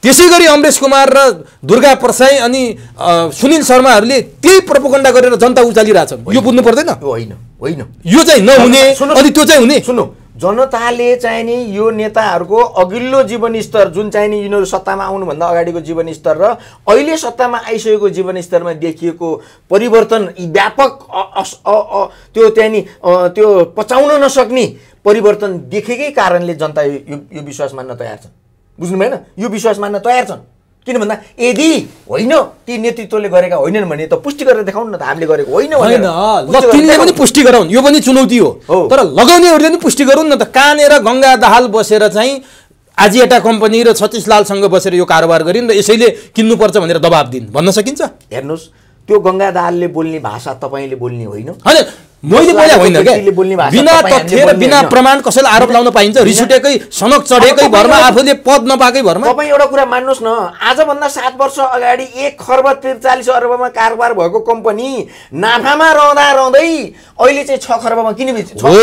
त्यसै गरी अमरेश कुमार र दुर्गा प्रसाई अनि सुनिल शर्माहरूले त्यही प्रपोकण्डा गरेर जनता उचालिरहेछन् यो बुझ्नु पर्दैन होइन होइन यो चाहिँ नहुने अनि त्यो चाहिँ हुने सुन्नु जनताले चाहिँ नि यो नेताहरूको अघिल्लो जीवनस्तर जुन चाहिँ नि यिनीहरू सत्तामा आउनुभन्दा अगाडिको जीवनस्तर र अहिले सत्तामा आइसकेको जीवनस्तरमा देखिएको परिवर्तन व्यापक त्यो त्यहाँ नि त्यो पचाउन नसक्ने परिवर्तन देखेकै कारणले जनता यो यो विश्वास मान्न तयार छन् बुझ्नु भएन यो विश्वास मान्न तयार छन् किन भन्दा यदि होइन ती नेतृत्वले गरेका होइनन् भने त पुष्टि गरेर देखाउनु न त हामीले गरेको होइन होइन तिनले पनि पुष्टि गराउन् यो पनि चुनौती हो तर लगाउनेहरूले पनि पुष्टि गरौँ न त कानेर गङ्गा दाहाल बसेर चाहिँ आज एटा कम्पनी र छत्तिस लालसँग बसेर यो कारोबार गरिन् र यसैले किन्नुपर्छ भनेर दबाब दिन् भन्न सकिन्छ हेर्नुहोस् त्यो गङ्गा दाहालले बोल्ने भाषा तपाईँले बोल्ने होइन होइन मैले बोले होइन क्या बिना तथ्य र बिना प्रमाण कसैलाई आरोप लाउन पाइन्छ रिस उठेकै सनक चढेकै भरमा आफूले पद नपाएकै भरमा तपाईँ एउटा कुरा मान्नुहोस् न आजभन्दा सात वर्ष अगाडि एक खर्ब त्रिचालिस अर्बमा कारोबार भएको कम्पनी नाफामा रहँदा रहँदै अहिले चाहिँ छ खर्बमा किन बेच्छ हो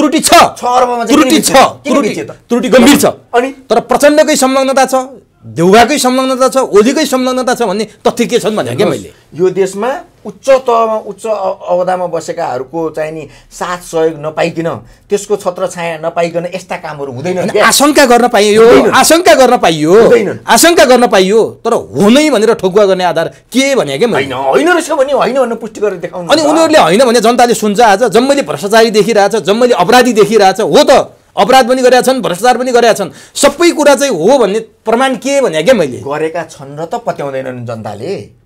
त्रुटि छ छ अर्बमा त्रुटि छ त्रुटि गम्भीर छ अनि तर प्रचण्डकै संलग्नता छ देउगाकै संलग्नता छ ओलीकै संलग्नता छ भन्ने तथ्य के छन् भने क्या मैले यो देशमा उच्च तहमा उच्च अवधामा बसेकाहरूको चाहिने साथ सहयोग नपाइकन त्यसको छत्र छाया नपाइकन यस्ता कामहरू हुँदैन आशंका गर्न पाइयो आशंका गर्न पाइयो आशंका गर्न पाइयो तर हुनै भनेर ठोकुवा गर्ने आधार के भने क्या होइन होइन रहेछ भने होइन भनेर पुष्टि गरेर देखाउनु अनि उनीहरूले होइन भने जनताले सुन्छ आज जम्मैले भ्रष्टाचारी देखिरहेछ जम्मैले अपराधी देखिरहेछ हो त अपराध पनि गरेका छन् भ्रष्टाचार पनि गरेका छन् सबै कुरा चाहिँ हो भन्ने प्रमाण के भने क्या मैले गरेका छन् र त पत्याउँदैनन् जनताले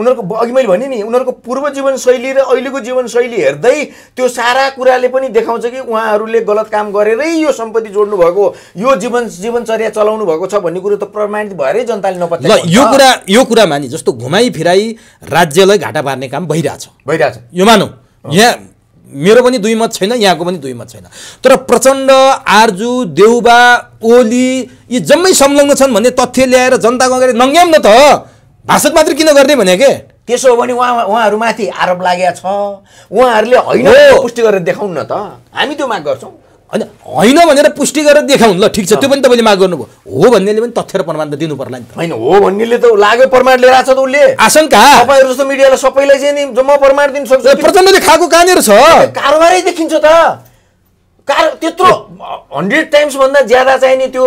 उनीहरूको अघि मैले भने नि उनीहरूको पूर्व जीवनशैली र अहिलेको जीवनशैली हेर्दै त्यो सारा कुराले पनि देखाउँछ कि उहाँहरूले गलत काम गरेरै यो सम्पत्ति जोड्नु भएको यो जीवन जीवनचर्या चलाउनु भएको छ भन्ने कुरो त प्रमाणित भएरै जनताले ल यो कुरा यो कुरा नि जस्तो घुमाइ फिराई राज्यलाई घाटा पार्ने काम भइरहेछ भइरहेछ यो मानौ यहाँ मेरो पनि दुई मत छैन यहाँको पनि दुई मत छैन तर प्रचण्ड आर्जु देउबा ओली यी जम्मै संलग्न छन् भन्ने तथ्य ल्याएर जनताको अगाडि नङ्ग्याम न त भाषण मात्र किन गर्ने भने के त्यसो हो भने उहाँ उहाँहरूमाथि आरोप लागेको छ उहाँहरूले होइन पुष्टि गरेर देखाउन त हामी त्यो माग गर्छौँ होइन होइन भनेर पुष्टि गरेर देखाउनु ल ठिक छ त्यो पनि तपाईँले माग गर्नुभयो हो भन्नेले पनि तथ्य र प्रमाण त दिनु पर्ला नि त होइन हो भन्नेले त लाग्यो प्रमाण लिएर आएको छ त उसले आशंका तपाईँहरू जस्तो मिडियालाई सबैलाई चाहिँ नि जम्मा प्रमाण दिनु सक्छ प्रचण्डले खाएको कहाँनिर छ कारोबारै देखिन्छ त कार त्यत्रो हन्ड्रेड टाइम्स भन्दा ज्यादा चाहिँ नि त्यो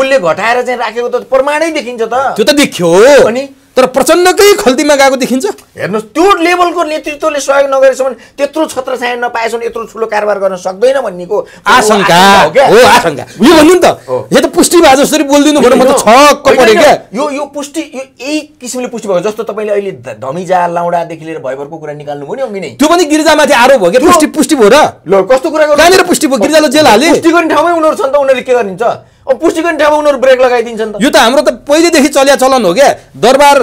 मूल्य घटाएर चाहिँ राखेको त प्रमाणै देखिन्छ त त्यो त देखियो अनि तर प्रचण्डकै खल्तीमा गएको देखिन्छ हेर्नुहोस् त्यो लेभलको नेतृत्वले सहयोग नगरेसम्म त्यत्रो छत्र छत्रछाया नपाएसम्म यत्रो ठुलो कारोबार गर्न सक्दैन भन्नेको आशंका हो आशंका यो भन्नु नि त यो त पुष्टि भए जसरी बोलिदिनु भने म त छक्क परे क्या यो यो पुष्टि यो यही किसिमले पुष्टि भएको जस्तो तपाईँले अहिले धमिजा लाउडादेखि लिएर भयभरको कुरा निकाल्नुभयो नि अघि नै त्यो पनि गिर्जामाथि आरोप हो कि पुष्टि पुष्टि भयो र ल कस्तो कुरा गर्नु पुष्टि भयो गिरिजालाई जेल हाले पुष्टि गर्ने ठाउँमै उनीहरू छन् त उनीहरूले के गरिन्छ पुष्टिकरण ठाउँमा उनीहरू ब्रेक लगाइदिन्छन् यो त हाम्रो त पहिलेदेखि चलिया चलन हो क्या दरबार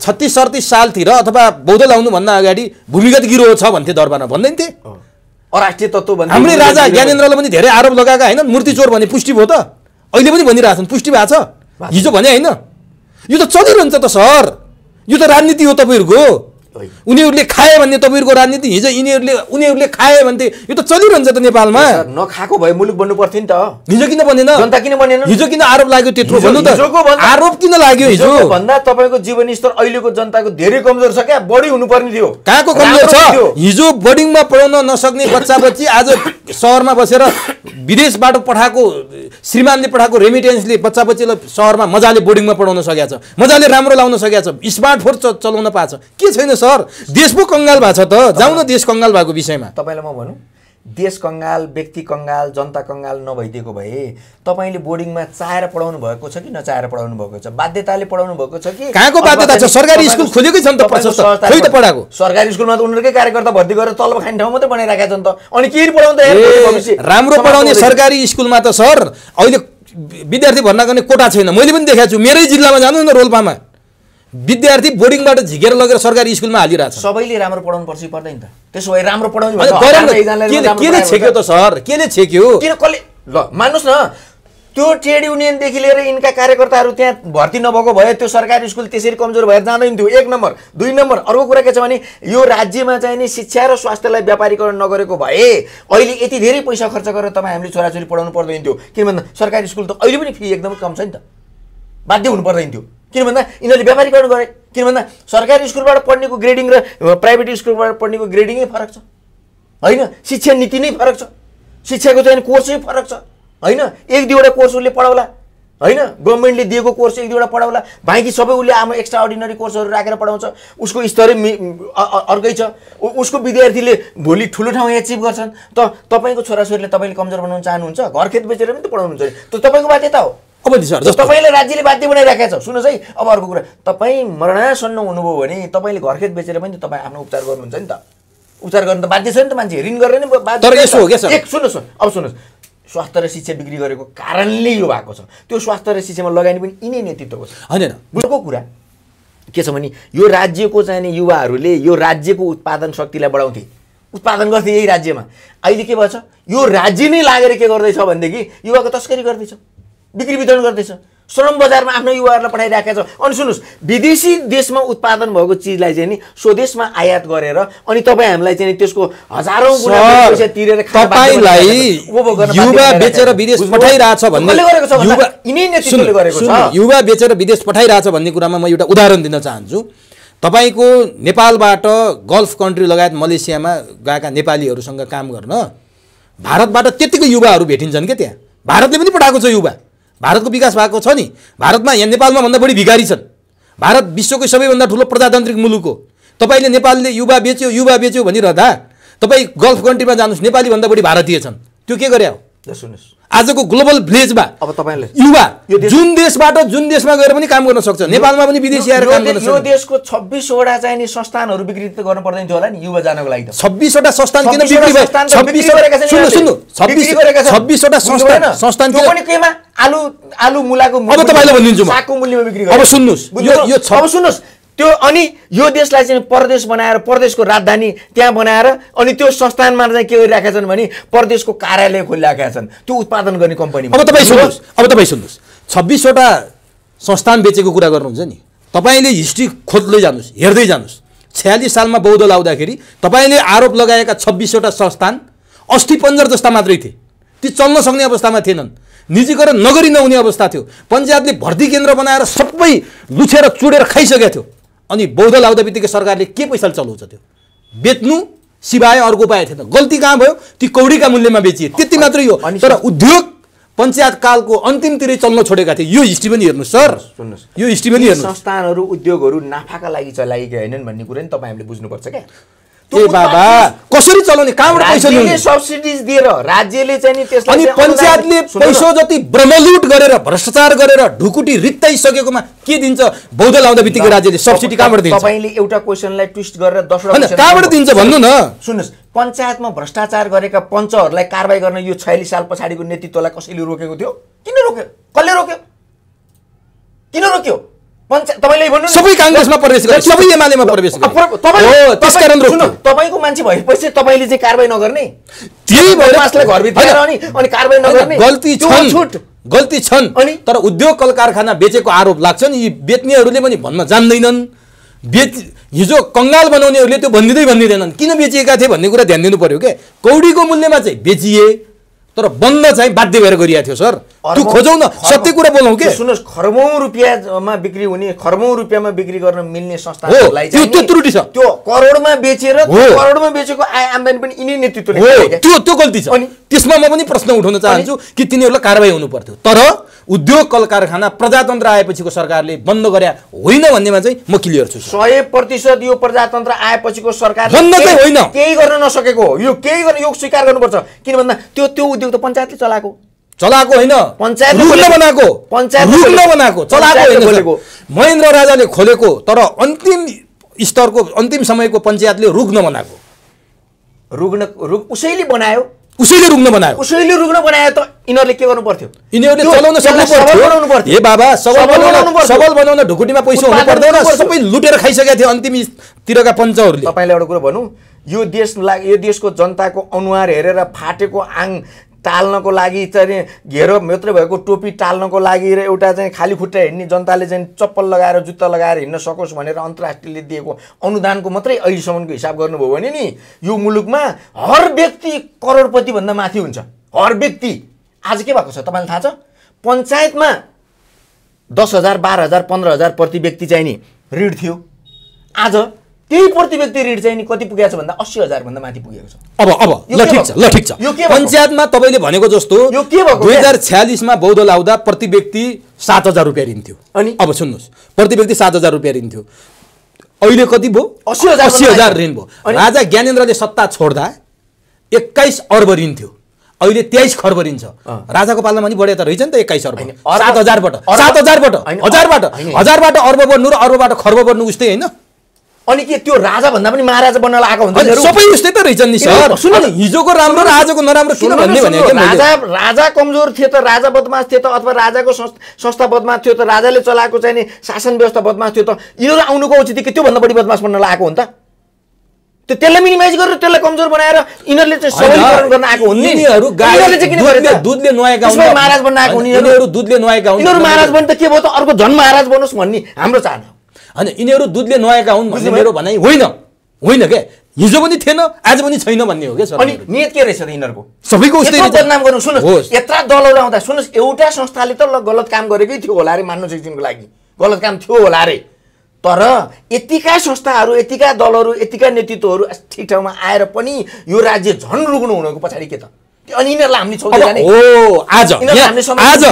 छत्तिस सडतिस सालतिर अथवा बौद्ध लाउनुभन्दा अगाडि भूमिगत गिरो छ भन्थे दरबारमा भन्दैन थिए अराष्ट्रिय तत्त्व हाम्रै राजा ज्ञानेन्द्रलाई पनि धेरै आरोप लगाएका होइन मूर्तिचोर भने पुष्टि भयो त अहिले पनि भनिरहेको छन् पुष्टि भएको छ हिजो भने होइन यो त चलिरहन्छ त सर यो त राजनीति हो तपाईँहरूको उनीहरूले खाए भन्ने तपाईँहरूको राजनीति हिजो यिनीहरूले उनीहरूले खाए भन्थे यो त चलिरहन्छ त नेपालमा नखाएको भए मुलुक बन्नु पर्थ्यो नि त हिजो किन बनेन जनता किन बनेन हिजो किन आरोप लाग्यो त्यत्रो भन्नु त आरोप किन लाग्यो हिजो भन्दा तपाईँको जीवन स्तर अहिलेको जनताको धेरै कमजोर छ क्या बढी हुनुपर्ने थियो कहाँको कमजोर छ हिजो बोर्डिङमा पढाउन नसक्ने बच्चा बच्ची आज सहरमा बसेर विदेशबाट पठाएको श्रीमानले पठाएको रेमिटेन्सले बच्चा बच्चीलाई सहरमा मजाले बोर्डिङमा पढाउन सकेको छ मजाले राम्रो लाउन सकेको छ स्मार्ट चलाउन पाएको छ के छैन सर देश पो कङ्गाल भएको छ त जाउँ न देश कङ्गाल भएको विषयमा तपाईँलाई म भनौँ देश कङ्गाल व्यक्ति कङ्गाल जनता कङ्गाल नभइदिएको भए तपाईँले बोर्डिङमा चाहेर पढाउनु भएको छ कि नचाहेर पढाउनु भएको छ बाध्यताले पढाउनु भएको छ कि कहाँको बाध्यता छ सरकारी स्कुल खोलेकै छन् त पढाएको सरकारी स्कुलमा त उनीहरूकै कार्यकर्ता भर्ती गरेर तलब खाने ठाउँ मात्रै बनाइरहेका छन् त अनि के पढाउँदै राम्रो पढाउने सरकारी स्कुलमा त सर अहिले विद्यार्थी भर्ना गर्ने कोटा छैन मैले पनि देखाएको छु मेरै जिल्लामा जानु न रोल्पामा विद्यार्थी बोर्डिङबाट झिकेर लगेर सरकारी स्कुलमा हालिरहेको छ सबैले राम्रो पढाउनु पर्छ पर्दैन त त्यसो भए राम्रो पढाउनु केले छेक्यो त सर केले छेक्यो किन कसले ल मान्नुहोस् न त्यो ट्रेड युनियनदेखि लिएर यिनका कार्यकर्ताहरू त्यहाँ भर्ती नभएको भए त्यो सरकारी स्कुल त्यसरी कमजोर भएर जाँदैन थियो एक नम्बर दुई नम्बर अर्को कुरा के छ भने यो राज्यमा चाहिँ नि शिक्षा र स्वास्थ्यलाई व्यापारीकरण नगरेको भए अहिले यति धेरै पैसा खर्च गरेर तपाईँ हामीले छोराछोरी पढाउनु पर्दैन थियो किनभने सरकारी स्कुल त अहिले पनि फी एकदमै कम छ नि त बाध्य हुनु पर्दैन थियो किन भन्दा यिनीहरूले व्यापारीकरण गरे किन भन्दा सरकारी स्कुलबाट पढ्नेको ग्रेडिङ र प्राइभेट स्कुलबाट पढ्नेको ग्रेडिङै फरक छ होइन शिक्षा नीति नै फरक छ शिक्षाको चाहिँ कोर्सै फरक छ होइन एक दुईवटा कोर्स उसले पढाउला होइन गभर्मेन्टले दिएको कोर्स एक दुईवटा पढाउला बाँकी सबै उसले आमा एक्स्ट्रा अर्डिनरी कोर्सहरू राखेर पढाउँछ उसको स्तरै अर्कै छ उसको विद्यार्थीले भोलि ठुलो ठाउँमा एचिभ गर्छन् त तपाईँको छोराछोरीले तपाईँले कमजोर बनाउन चाहनुहुन्छ घर खेत बेचेर पनि त पढाउनुहुन्छ त तपाईँको बाध्यता हो अब सर तपाईँले राज्यले बाध्य बनाइराखेको छ सुन्नुहोस् है अब अर्को कुरा तपाईँ मरणासन्न हुनुभयो भने तपाईँले घरखेत बेचेर पनि तपाईँ आफ्नो उपचार गर्नुहुन्छ नि त उपचार गर्नु त बाध्य छ नि त मान्छे ऋण गरेर नै एक सुन्नुहोस् अब सुन्नुहोस् स्वास्थ्य र शिक्षा बिक्री गरेको कारणले यो भएको छ त्यो स्वास्थ्य र शिक्षामा लगानी पनि यिनै नेतृत्वको छ होइन बुझ्नुको कुरा के छ भने यो राज्यको चाहिने युवाहरूले यो राज्यको उत्पादन शक्तिलाई बढाउँथे उत्पादन गर्थे यही राज्यमा अहिले के भएछ यो राज्य नै लागेर के गर्दैछ भनेदेखि युवाको तस्करी गर्दैछ बिक्री वितरण गर्दैछ श्रम बजारमा आफ्नो युवाहरूलाई पठाइरहेको छ अनि सुन्नुहोस् विदेशी देशमा उत्पादन भएको चिजलाई चाहिँ नि स्वदेशमा आयात गरेर अनि तपाईँ हामीलाई चाहिँ त्यसको हजारौँ पैसा तिरेर तपाईँलाई युवा बेचेर विदेश पठाइरहेछ भन्ने युवा बेचेर विदेश पठाइरहेछ भन्ने कुरामा म एउटा उदाहरण दिन चाहन्छु तपाईँको नेपालबाट गल्फ कन्ट्री लगायत मलेसियामा गएका नेपालीहरूसँग काम गर्न भारतबाट त्यत्तिको युवाहरू भेटिन्छन् क्या त्यहाँ भारतले पनि पठाएको छ युवा भारतको विकास भएको छ नि भारतमा यहाँ नेपालमा भन्दा बढी भिखारी छन् भारत विश्वकै सबैभन्दा ठुलो प्रजातान्त्रिक मुलुक हो तपाईँले नेपालले युवा बेच्यो युवा बेच्यो भनिरहँदा तपाईँ गल्फ कन्ट्रीमा जानुहोस् नेपालीभन्दा बढी भारतीय छन् त्यो के गरे हो सुन्नुहोस् आजको ग्लोबल भिलेजमा अब तपाईँले युवा जुन देशबाट जुन देशमा गएर पनि काम गर्न सक्छ नेपालमा पनि विदेशी आएर काम गर्न सक्छ यो देशको छब्बिसवटा चाहिने संस्थानहरू विकृत गर्नु पर्दैन थियो होला नि युवा जानको लागि छब्बिसवटा संस्थान किन बिक्री भयो सुन्नु सुन्नु छब्बिसवटा संस्थान संस्थान पनि केमा आलु आलु मुलाको अब तपाईँलाई भनिदिन्छु म सागको मूल्यमा बिक्री अब सुन्नुहोस् यो अब सुन्नुहोस् त्यो अनि यो देशलाई चाहिँ परदेश बनाएर परदेशको राजधानी त्यहाँ बनाएर अनि त्यो संस्थानमा चाहिँ के गरिरहेका छन् भने परदेशको कार्यालय खोलिरहेका छन् त्यो उत्पादन गर्ने कम्पनी अब तपाईँ सुन्नुहोस् अब तपाईँ सुन्नुहोस् छब्बिसवटा संस्थान बेचेको कुरा गर्नुहुन्छ नि तपाईँले हिस्ट्री खोज्दै जानुहोस् हेर्दै जानुहोस् छ्यालिस सालमा बौद्ध लाउँदाखेरि तपाईँले आरोप लगाएका छब्बिसवटा संस्थान अस्ति पन्जर जस्ता मात्रै थिए ती चल्न सक्ने अवस्थामा थिएनन् निजीकरण नगरी नहुने अवस्था थियो पञ्चायतले भर्ती केन्द्र बनाएर सबै लुछेर चुडेर खाइसकेको थियो अनि बौद्ध लाउँदा बित्तिकै सरकारले के पैसाले चलाउँछ त्यो बेच्नु सिवाय अर्को उपाय थिएन गल्ती कहाँ भयो ती कौडीका मूल्यमा बेचिए त्यति मात्रै हो तर उद्योग कालको अन्तिमतिरै चल्न छोडेका थिए यो हिस्ट्री पनि हेर्नु सर सुन्नुहोस् यो हिस्ट्री पनि हेर्नु संस्थानहरू उद्योगहरू नाफाका लागि चलाएका होइनन् भन्ने कुरा नि तपाईँहरूले बुझ्नुपर्छ क्या बाबा कसरी चलाउने कहाँबाट पैसा लिने सब्सिडिज दिएर राज्यले चाहिँ नि त्यसलाई अनि पञ्चायतले पैसा जति ब्रह्मलुट गरेर भ्रष्टाचार गरेर ढुकुटी रित्ताइसकेकोमा के दिन्छ बौद्ध लाउँदा बित्तिकै राज्यले सब्सिडी कहाँबाट दिन्छ तपाईँले एउटा क्वेसनलाई ट्विस्ट गरेर दसवटा कहाँबाट दिन्छ भन्नु न सुन्नुहोस् पञ्चायतमा भ्रष्टाचार गरेका पञ्चहरूलाई कारवाही गर्न यो छयालिस साल पछाडिको नेतृत्वलाई कसैले रोकेको थियो किन रोक्यो कसले रोक्यो किन रोक्यो तपाईँले भन्नु सबै काङ्ग्रेसमा प्रवेश गरे सबै एमालेमा प्रवेश गरे हो त्यसकारण रोक्नु तपाईँको मान्छे भएपछि तपाईँले चाहिँ कारबाही नगर्ने त्यही भएर मासलाई घरभित्र रहने अनि कारबाही नगर्ने गल्ती छन् गल्ती छन् अनि तर उद्योग कल कारखाना बेचेको आरोप लाग्छ नि यी बेच्नेहरूले पनि भन्न जान्दैनन् बेच हिजो कङ्गाल बनाउनेहरूले त्यो भनिदिँदै भनिदिँदैनन् किन बेचिएका थिए भन्ने कुरा ध्यान दिनु पर्यो के कौडीको मूल्यमा चाहिँ बेचिए तर बन्द चाहिँ बाध्य भएर गरिएको थियो सर त्यो खोजौँ न सत्य कुरा बोलौँ के सुन्नुहोस् खरबौँ रुपियाँमा बिक्री हुने खरबौँ रुपियाँमा बिक्री गर्न मिल्ने संस्थाहरूलाई त्यो त्यो त्रुटि छ त्यो करोडमा बेचेर करोडमा बेचेको आय आम्दानी पनि यिनै नेतृत्वले त्यो त्यो गल्ती छ अनि त्यसमा म पनि प्रश्न उठाउन चाहन्छु कि तिनीहरूलाई कारवाही हुनु पर्थ्यो तर उद्योग कल कारखाना प्रजातन्त्र आएपछिको सरकारले बन्द गरे होइन भन्नेमा चाहिँ म क्लियर छु सय प्रतिशत यो प्रजातन्त्र आएपछिको सरकार बन्द चाहिँ होइन केही गर्न नसकेको हो यो केही गर्न यो स्वीकार गर्नुपर्छ किन भन्दा त्यो त्यो उद्योग त पञ्चायतले चलाएको चलाएको होइन बनाएको बनाएको चलाएको होइन महेन्द्र राजाले खोलेको तर अन्तिम स्तरको अन्तिम समयको पञ्चायतले रुग्न बनाएको रुग्न रुग उसैले बनायो उसैले रुग्न बनायो उसैले रुग्न बनायो त यिनीहरूले के गर्नु पर्थ्यो यिनीहरूले चलाउन सक्नु पर्थ्यो बाबा सबल बनाउन सबल बनाउन ढुकुटीमा पैसा हुनु पर्दैन सबै लुटेर खाइसकेको थियो अन्तिमतिरका पञ्चहरूले तपाईँलाई एउटा कुरो भनौँ यो देश लाग यो देशको जनताको अनुहार हेरेर फाटेको आङ टाल्नको लागि चाहिँ घेरो मात्रै भएको टोपी टाल्नको लागि र एउटा चाहिँ खाली खुट्टा हिँड्ने जनताले चाहिँ चप्पल लगाएर जुत्ता लगाएर हिँड्न सकोस् भनेर अन्तर्राष्ट्रियले दिएको अनुदानको मात्रै अहिलेसम्मको हिसाब गर्नुभयो भने नि यो मुलुकमा हर व्यक्ति करोडपतिभन्दा माथि हुन्छ हर व्यक्ति आज के भएको छ तपाईँलाई थाहा छ पञ्चायतमा दस हजार बाह्र हजार पन्ध्र हजार प्रति व्यक्ति चाहिँ नि ऋण थियो आज त्यही प्रति व्यक्ति ऋण चाहिँ नि कति पुगेको छ भन्दा अस्सी हजारभन्दा माथि पुगेको छ अब अब ल ठिक छ ल ठिक छ पञ्चायतमा तपाईँले भनेको जस्तो यो के भयो दुई हजार छ्यालिसमा बौद्ध लाउँदा प्रति व्यक्ति सात हजार रुपियाँ ऋण अनि अब सुन्नुहोस् प्रति व्यक्ति सात हजार रुपियाँ ऋण अहिले कति भयो अस्सी हजार अस्सी हजार ऋण भयो राजा ज्ञानेन्द्रले सत्ता छोड्दा एक्काइस अर्ब ऋण थियो अहिले तेइस खर्ब ऋण राजाको पालामा पनि बढिया त रहेछ नि त एक्काइस अर्ब सात हजारबाट सात हजारबाट हजारबाट हजारबाट अर्ब बढ्नु र अर्बबाट खर्ब बढ्नु उस्तै होइन अनि के त्यो राजा भन्दा पनि महाराजा बन्न लागेको हुन्छ सबै यस्तै त रहेछन् नि सर सुन हिजोको राम्रो र आजको नराम्रो किन भन्ने भने राजा राजा कमजोर थियो त राजा बदमास थियो त अथवा राजाको संस्था बदमास थियो त राजाले चलाएको चाहिँ नि शासन व्यवस्था बदमास थियो त यो आउनुको औचित्य के त्योभन्दा बढी बदमास बन्न लागेको हो नि त त्यो त्यसलाई मिनिमाइज गरेर त्यसलाई कमजोर बनाएर यिनीहरूले चाहिँ सबलीकरण गर्न आएको हुन् यिनीहरू गाईले चाहिँ किन दुधले नुहाएका हुन् महाराज बन्न आएको हुन् यिनीहरू दुधले नुहाएका हुन् यिनीहरू महाराज बन्नु त के भयो त अर्को झन् महाराज बनोस् भन्ने हाम्रो चाहना होइन यिनीहरू दुधले नुहाएका हुन् भन्ने मेरो भनाइ होइन होइन क्या हिजो पनि थिएन आज पनि छैन भन्ने हो क्या अनि नियत के रहेछ त यिनीहरूको सबैको बदनाम गर्नु सुन्नुहोस् यत्र दलहरू आउँदा सुन्नुहोस् एउटा संस्थाले त ल गलत काम गरेकै थियो होला अरे मान्नु सेक्सनको लागि गलत काम थियो होला अरे तर यतिका संस्थाहरू यतिका दलहरू यतिका नेतृत्वहरू ठिक ठाउँमा आएर पनि यो राज्य झन् रुग्नु हुनुको पछाडि के त अनि यिनीहरूलाई हामीले छोड्दै जाने हो आज आज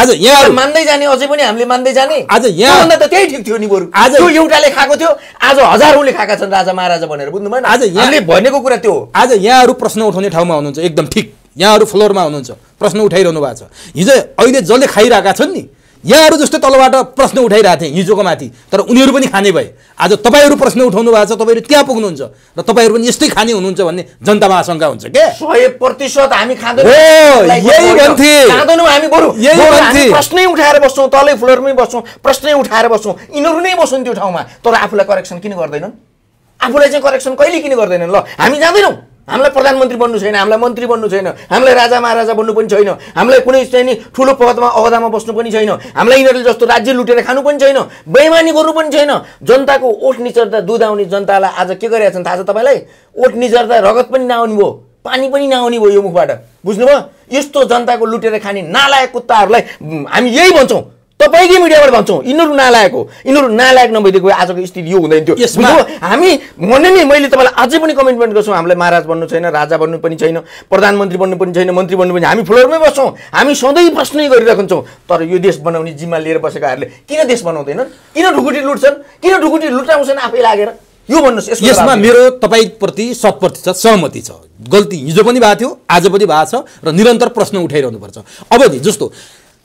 आज यहाँ मान्दै जाने अझै पनि हामीले मान्दै जाने आज यहाँ त त्यही ठिक थियो नि बरु आज एउटाले खाएको थियो आज हजारौँले खाएका छन् राजा महाराजा भनेर बुझ्नु भएन आज यहाँले भनेको कुरा त्यो हो आज यहाँहरू प्रश्न उठाउने ठाउँमा हुनुहुन्छ एकदम ठिक यहाँहरू फ्लोरमा हुनुहुन्छ प्रश्न उठाइरहनु भएको छ हिजो अहिले जसले खाइरहेका छन् नि यहाँहरू जस्तो तलबाट प्रश्न उठाइरहेको थिएँ हिजोको माथि तर उनीहरू पनि खाने भए आज तपाईँहरू प्रश्न उठाउनु भएको छ तपाईँहरू त्यहाँ पुग्नुहुन्छ र तपाईँहरू पनि यस्तै खाने हुनुहुन्छ भन्ने जनतामा आशंका हुन्छ के सय प्रतिशत हामी खाँदैनौँ प्रश्नै उठाएर बस्छौँ तलै फ्लोरमै बस्छौँ प्रश्नै उठाएर बस्छौँ यिनीहरू नै बस्छन् त्यो ठाउँमा तर आफूलाई करेक्सन किन गर्दैनन् आफूलाई चाहिँ करेक्सन कहिले किन गर्दैनन् ल हामी जाँदैनौँ हामीलाई प्रधानमन्त्री बन्नु छैन हामीलाई मन्त्री बन्नु छैन हामीलाई राजा महाराजा बन्नु पनि छैन हामीलाई कुनै चाहिँ नि ठुलो पदमा अहदामा बस्नु पनि छैन हामीलाई यिनीहरूले जस्तो राज्य लुटेर खानु पनि छैन बेमानी गर्नु पनि छैन जनताको ओठ निचर्दा दुध आउने जनतालाई आज के गरिरहेको छन् थाहा छ तपाईँलाई ओठ निचर्दा रगत पनि नआउने भयो पानी पनि नआउने भयो यो मुखबाट बुझ्नुभयो यस्तो जनताको लुटेर खाने नालायक कुत्ताहरूलाई हामी यही भन्छौँ तपाईँकै मिडियाबाट भन्छौँ यिनीहरू नालायक हो यिनीहरू नालायक नभइदिएको आजको स्थिति यो हुँदैन थियो हामी भने नि मैले तपाईँलाई अझै पनि कमिटमेन्ट गर्छौँ हामीलाई महाराज बन्नु छैन राजा बन्नु पनि छैन प्रधानमन्त्री बन्नु पनि छैन मन्त्री बन्नु पनि हामी फ्लोरमै बस्छौँ हामी सधैँ प्रश्नै गरिरहन्छौँ तर यो देश बनाउने जिम्मा लिएर बसेकाहरूले किन देश बनाउँदैनन् किन ढुकुटी लुट्छन् किन ढुकुटी लुटाउँछन् आफै लागेर यो भन्नुहोस् यसमा मेरो तपाईँप्रति सत प्रतिशत सहमति छ गल्ती हिजो पनि भएको थियो आज पनि भएको छ र निरन्तर प्रश्न उठाइरहनुपर्छ अब जस्तो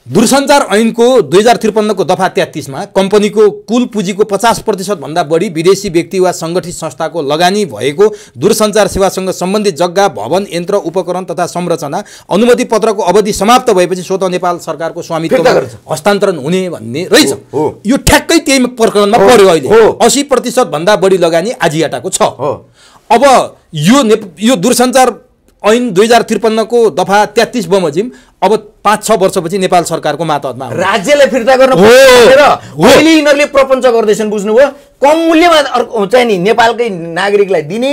दूरसञ्चार ऐनको दुई हजार त्रिपन्नको दफा तेत्तिसमा कम्पनीको कुल पुँजीको पचास प्रतिशतभन्दा बढी विदेशी व्यक्ति वा सङ्गठित संस्थाको लगानी भएको दूरसञ्चार सेवासँग सम्बन्धित जग्गा भवन यन्त्र उपकरण तथा संरचना अनुमति पत्रको अवधि समाप्त भएपछि स्वतः नेपाल सरकारको स्वामित्व हस्तान्तरण हुने भन्ने रहेछ यो ठ्याक्कै त्यही प्रकरणमा पर्यो अहिले असी प्रतिशतभन्दा बढी लगानी आजियाटाको छ अब यो यो दूरसञ्चार ऐन दुई हजार त्रिपन्नको दफा तेत्तिस बमोजिम अब पाँच छ वर्षपछि नेपाल सरकारको मातहतमा राज्यले फिर्ता गर्न अहिले यिनीहरूले प्रपञ्च गर्दैछन् बुझ्नुभयो कम मूल्यमा चाहिँ नि नेपालकै नागरिकलाई दिने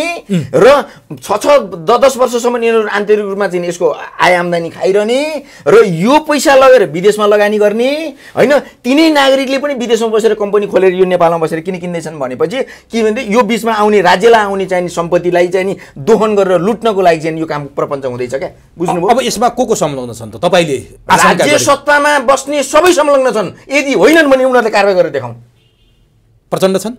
र छ छ दस दस वर्षसम्म यिनीहरू आन्तरिक रूपमा चाहिँ यसको आय आम्दानी खाइरहने र यो पैसा लगेर विदेशमा लगानी गर्ने होइन तिनै नागरिकले पनि विदेशमा बसेर कम्पनी खोलेर यो नेपालमा बसेर किन किन्दैछन् भनेपछि के भन्छ यो बिचमा आउने राज्यलाई आउने चाहिने सम्पत्तिलाई चाहिँ नि दोहन गरेर लुट्नको लागि चाहिँ यो काम प्रपञ्च हुँदैछ क्या बुझ्नुभयो अब यसमा को को सम्झाउँदछन् त तपाईँले राज्य सत्तामा बस्ने सबै संलग्न छन् यदि होइनन् भने उनीहरूले कारवाही गरेर देखाउन् प्रचण्ड छन्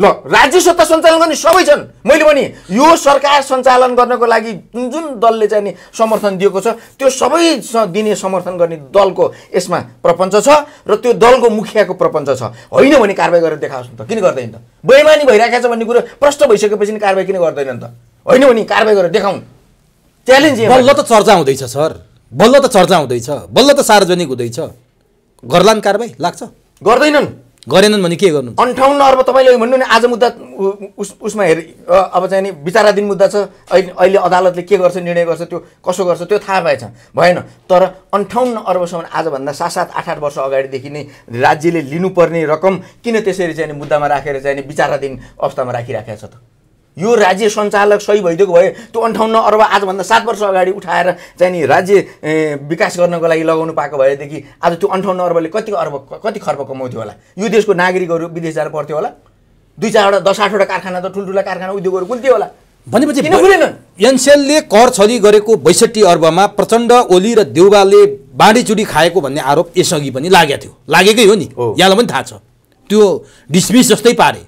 ल राज्य सत्ता सञ्चालन गर्ने सबै छन् मैले भने यो सरकार सञ्चालन गर्नको लागि जुन जुन दलले चाहिँ नि समर्थन दिएको छ त्यो सबै दिने समर्थन गर्ने दलको यसमा प्रपञ्च छ र त्यो दलको मुखियाको प्रपञ्च छ होइन भने कारवाही गरेर देखाओस् त किन गर्दैन त बेमानी भइरहेको छ भन्ने कुरो प्रष्ट भइसकेपछि नि कारवाही किन गर्दैनन् त होइन भने कारवाही गरेर देखाउन् च्यालेन्ज ल त चर्चा हुँदैछ सर बल्ल त चर्चा हुँदैछ बल्ल त सार्वजनिक हुँदैछ गर्लान् कारवाही लाग्छ गर्दैनन् गरेनन् भने के गर्नु अन्ठाउन्न अर्ब तपाईँले भन्नु नि आज मुद्दा उसमा हेर अब चाहिँ नि विचाराधीन मुद्दा छ अहिले अदालतले के गर्छ निर्णय गर्छ त्यो कसो गर्छ त्यो थाहा भएछ भएन तर अन्ठाउन्न अर्बसम्म आजभन्दा सात सात आठ आठ वर्ष अगाडिदेखि नै राज्यले लिनुपर्ने रकम किन त्यसरी चाहिँ मुद्दामा राखेर चाहिँ विचाराधीन अवस्थामा राखिराखेको छ त यो राज्य सञ्चालक सही भइदिएको भए त्यो अन्ठाउन्न अर्ब आजभन्दा सात वर्ष अगाडि उठाएर चाहिँ नि राज्य विकास गर्नको लागि लगाउनु पाएको भएदेखि आज त्यो अन्ठाउन्न अर्बले कति अर्ब कति खर्ब कमाउँथ्यो होला यो देशको नागरिकहरू विदेश जाएर पर्थ्यो होला दुई चारवटा दस आठवटा कारखाना त ठुल्ठुला कारखाना उद्योगहरू थियो होला भनेपछि एनसेलले कर छली गरेको बैसठी अर्बमा प्रचण्ड ओली र देउबाले बाँडीचुडी खाएको भन्ने आरोप यसअघि पनि लागेको थियो लागेकै हो नि यहाँलाई पनि थाहा छ त्यो डिसमिस जस्तै पारे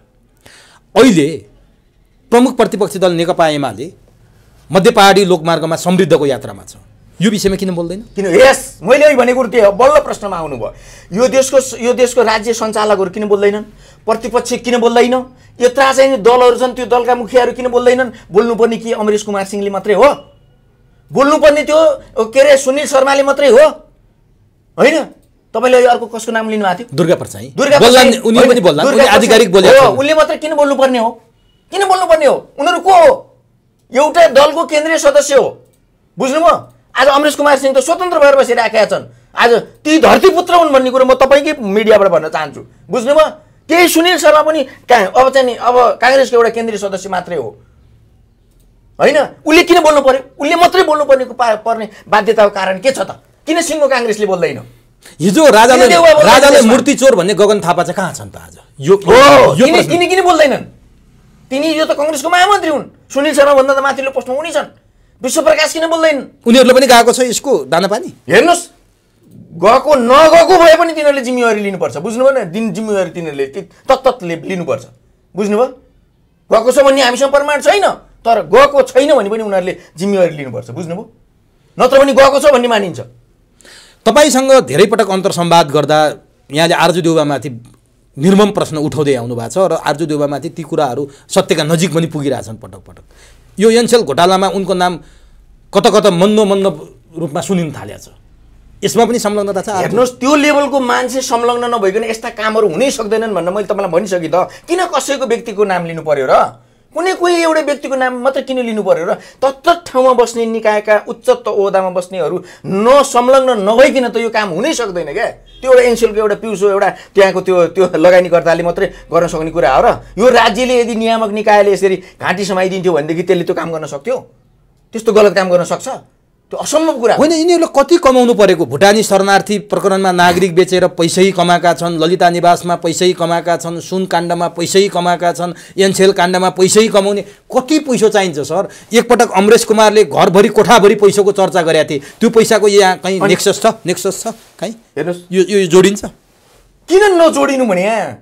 अहिले प्रमुख प्रतिपक्षी दल नेकपा एमाले मध्य पहाडी लोकमार्गमा समृद्धको यात्रामा छ यो विषयमा किन बोल्दैन किन यस मैले भनेको कुरो त्यही हो बल्ल प्रश्नमा आउनुभयो यो देशको यो देशको राज्य सञ्चालकहरू किन बोल्दैनन् प्रतिपक्ष किन बोल्दैन यत्र चाहिँ दलहरू छन् त्यो दलका मुखियाहरू किन बोल्दैनन् बोल्नुपर्ने कि अमरेश कुमार सिंहले मात्रै हो बोल्नुपर्ने त्यो के अरे सुनिल शर्माले मात्रै हो होइन तपाईँले अर्को कसको नाम लिनुभएको थियो दुर्गा प्रसाई दुर्गा उनले मात्रै किन बोल्नुपर्ने हो किन बोल्नुपर्ने हो उनीहरू को हो एउटा दलको केन्द्रीय सदस्य हो बुझ्नुभयो आज अमरेश कुमार सिंह त स्वतन्त्र भएर बसिरहेका छन् आज ती धरती पुत्र हुन् भन्ने कुरो म तपाईँकै मिडियाबाट भन्न चाहन्छु बुझ्नुभयो केही सुनिल शर्मा पनि कहाँ अब चाहिँ नि अब काङ्ग्रेसको एउटा केन्द्रीय सदस्य मात्रै हो होइन उसले किन बोल्नु पर्यो उसले मात्रै बोल्नु पर्ने पर्ने बाध्यताको कारण के छ त किन सिङ्गो काङ्ग्रेसले बोल्दैन हिजो राजाले राजाले मूर्ति चोर भन्ने गगन थापा चाहिँ कहाँ छन् त आज यो किन किन बोल्दैनन् तिनी यो त कङ्ग्रेसको महामन्त्री हुन् सुनिल शर्माभन्दा त माथिल्लो पोस्टमा उनी छन् विश्वप्रकाश किन बोल्दैन उनीहरूले पनि गएको छ यसको दाना पानी हेर्नुहोस् गएको नगएको भए पनि तिनीहरूले जिम्मेवारी लिनुपर्छ बुझ्नुभयो न दिन जिम्मेवारी तिनीहरूले तत्तले लिनुपर्छ बुझ्नुभयो गएको छ भन्ने हामीसँग प्रमाण छैन तर गएको छैन भने पनि उनीहरूले जिम्मेवारी लिनुपर्छ बुझ्नुभयो नत्र पनि गएको छ भन्ने मानिन्छ तपाईँसँग धेरै पटक अन्तरसम्वाद गर्दा यहाँले आरजु देउबामाथि निर्मम प्रश्न उठाउँदै आउनु भएको छ र आर्जु देवामाथि ती कुराहरू सत्यका नजिक पनि पुगिरहेछन् पटक पटक यो एनसेल घोटालामा उनको नाम कता कता मन्द मन्द रूपमा सुनिन थाले छ यसमा पनि संलग्नता छ हेर्नुहोस् त्यो लेभलको मान्छे संलग्न नभइकन यस्ता कामहरू हुनै सक्दैनन् भनेर मैले तपाईँलाई भनिसकेँ त किन कसैको व्यक्तिको नाम लिनु पर्यो र कुनै कोही एउटा व्यक्तिको नाम मात्र किन लिनु पर्यो र तत्त ठाउँमा बस्ने निकायका उच्च ओहदामा बस्नेहरू नसंलग्न नभइकन त यो काम हुनै सक्दैन क्या त्यो एउटा एनसिएलको एउटा पिउसो एउटा त्यहाँको त्यो त्यो लगानीकर्ताले मात्रै गर्न सक्ने कुरा हो र यो राज्यले यदि नियामक निकायले यसरी घाँटी समाइदिन्थ्यो भनेदेखि त्यसले त्यो काम गर्न सक्थ्यो त्यस्तो गलत काम गर्न सक्छ त्यो असम्भव कुरा होइन यिनीहरूले कति कमाउनु परेको भुटानी शरणार्थी प्रकरणमा नागरिक बेचेर पैसै कमाएका छन् ललिता निवासमा पैसै कमाएका छन् सुन काण्डमा पैसै कमाएका छन् एनसेल काण्डमा पैसै कमाउने कति पैसो चाहिन्छ सर एकपटक अमरेश कुमारले घरभरि कोठाभरि पैसाको चर्चा गरेका थिए त्यो पैसाको यहाँ कहीँ नेक्सस छ नेक्सस छ कहीँ हेर्नुहोस् यो यो जोडिन्छ किन नजोडिनु भने यहाँ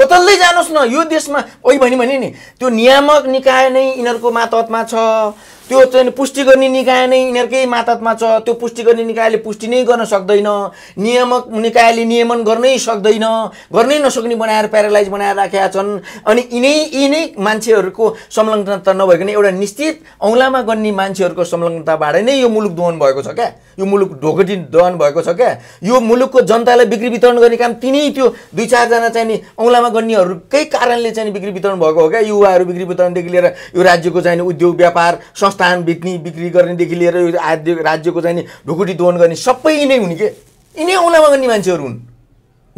खोतल्दै जानुहोस् न यो देशमा ओइ भन्यो भने नि त्यो नियामक निकाय नै यिनीहरूको मातहतमा छ त्यो चाहिँ पुष्टि गर्ने निकाय नै यिनीहरूकै मातातमा छ त्यो पुष्टि गर्ने निकायले पुष्टि नै गर्न सक्दैन नियामक निकायले नियमन गर्नै सक्दैन गर्नै नसक्ने बनाएर प्यारालाइज बनाएर राखेका छन् अनि यिनै यिनै मान्छेहरूको संलग्नता नभइकन एउटा निश्चित औँलामा गर्ने मान्छेहरूको संलग्नताबाट नै यो मुलुक दोहन भएको छ क्या यो मुलुक ढोकटी दोहन भएको छ क्या यो मुलुकको जनतालाई बिक्री वितरण गर्ने काम तिनै त्यो दुई चारजना नि औँलामा गर्नेहरूकै कारणले चाहिँ बिक्री वितरण भएको हो क्या युवाहरू बिक्री वितरणदेखि लिएर यो राज्यको चाहिँ उद्योग व्यापार स्थान बिक्ने बिक्री गर्नेदेखि लिएर यो आद्य राज्यको चाहिँ नि ढुकुटी दोहन गर्ने सबै यिनै हुने के यिनै औलामा गर्ने मान्छेहरू हुन्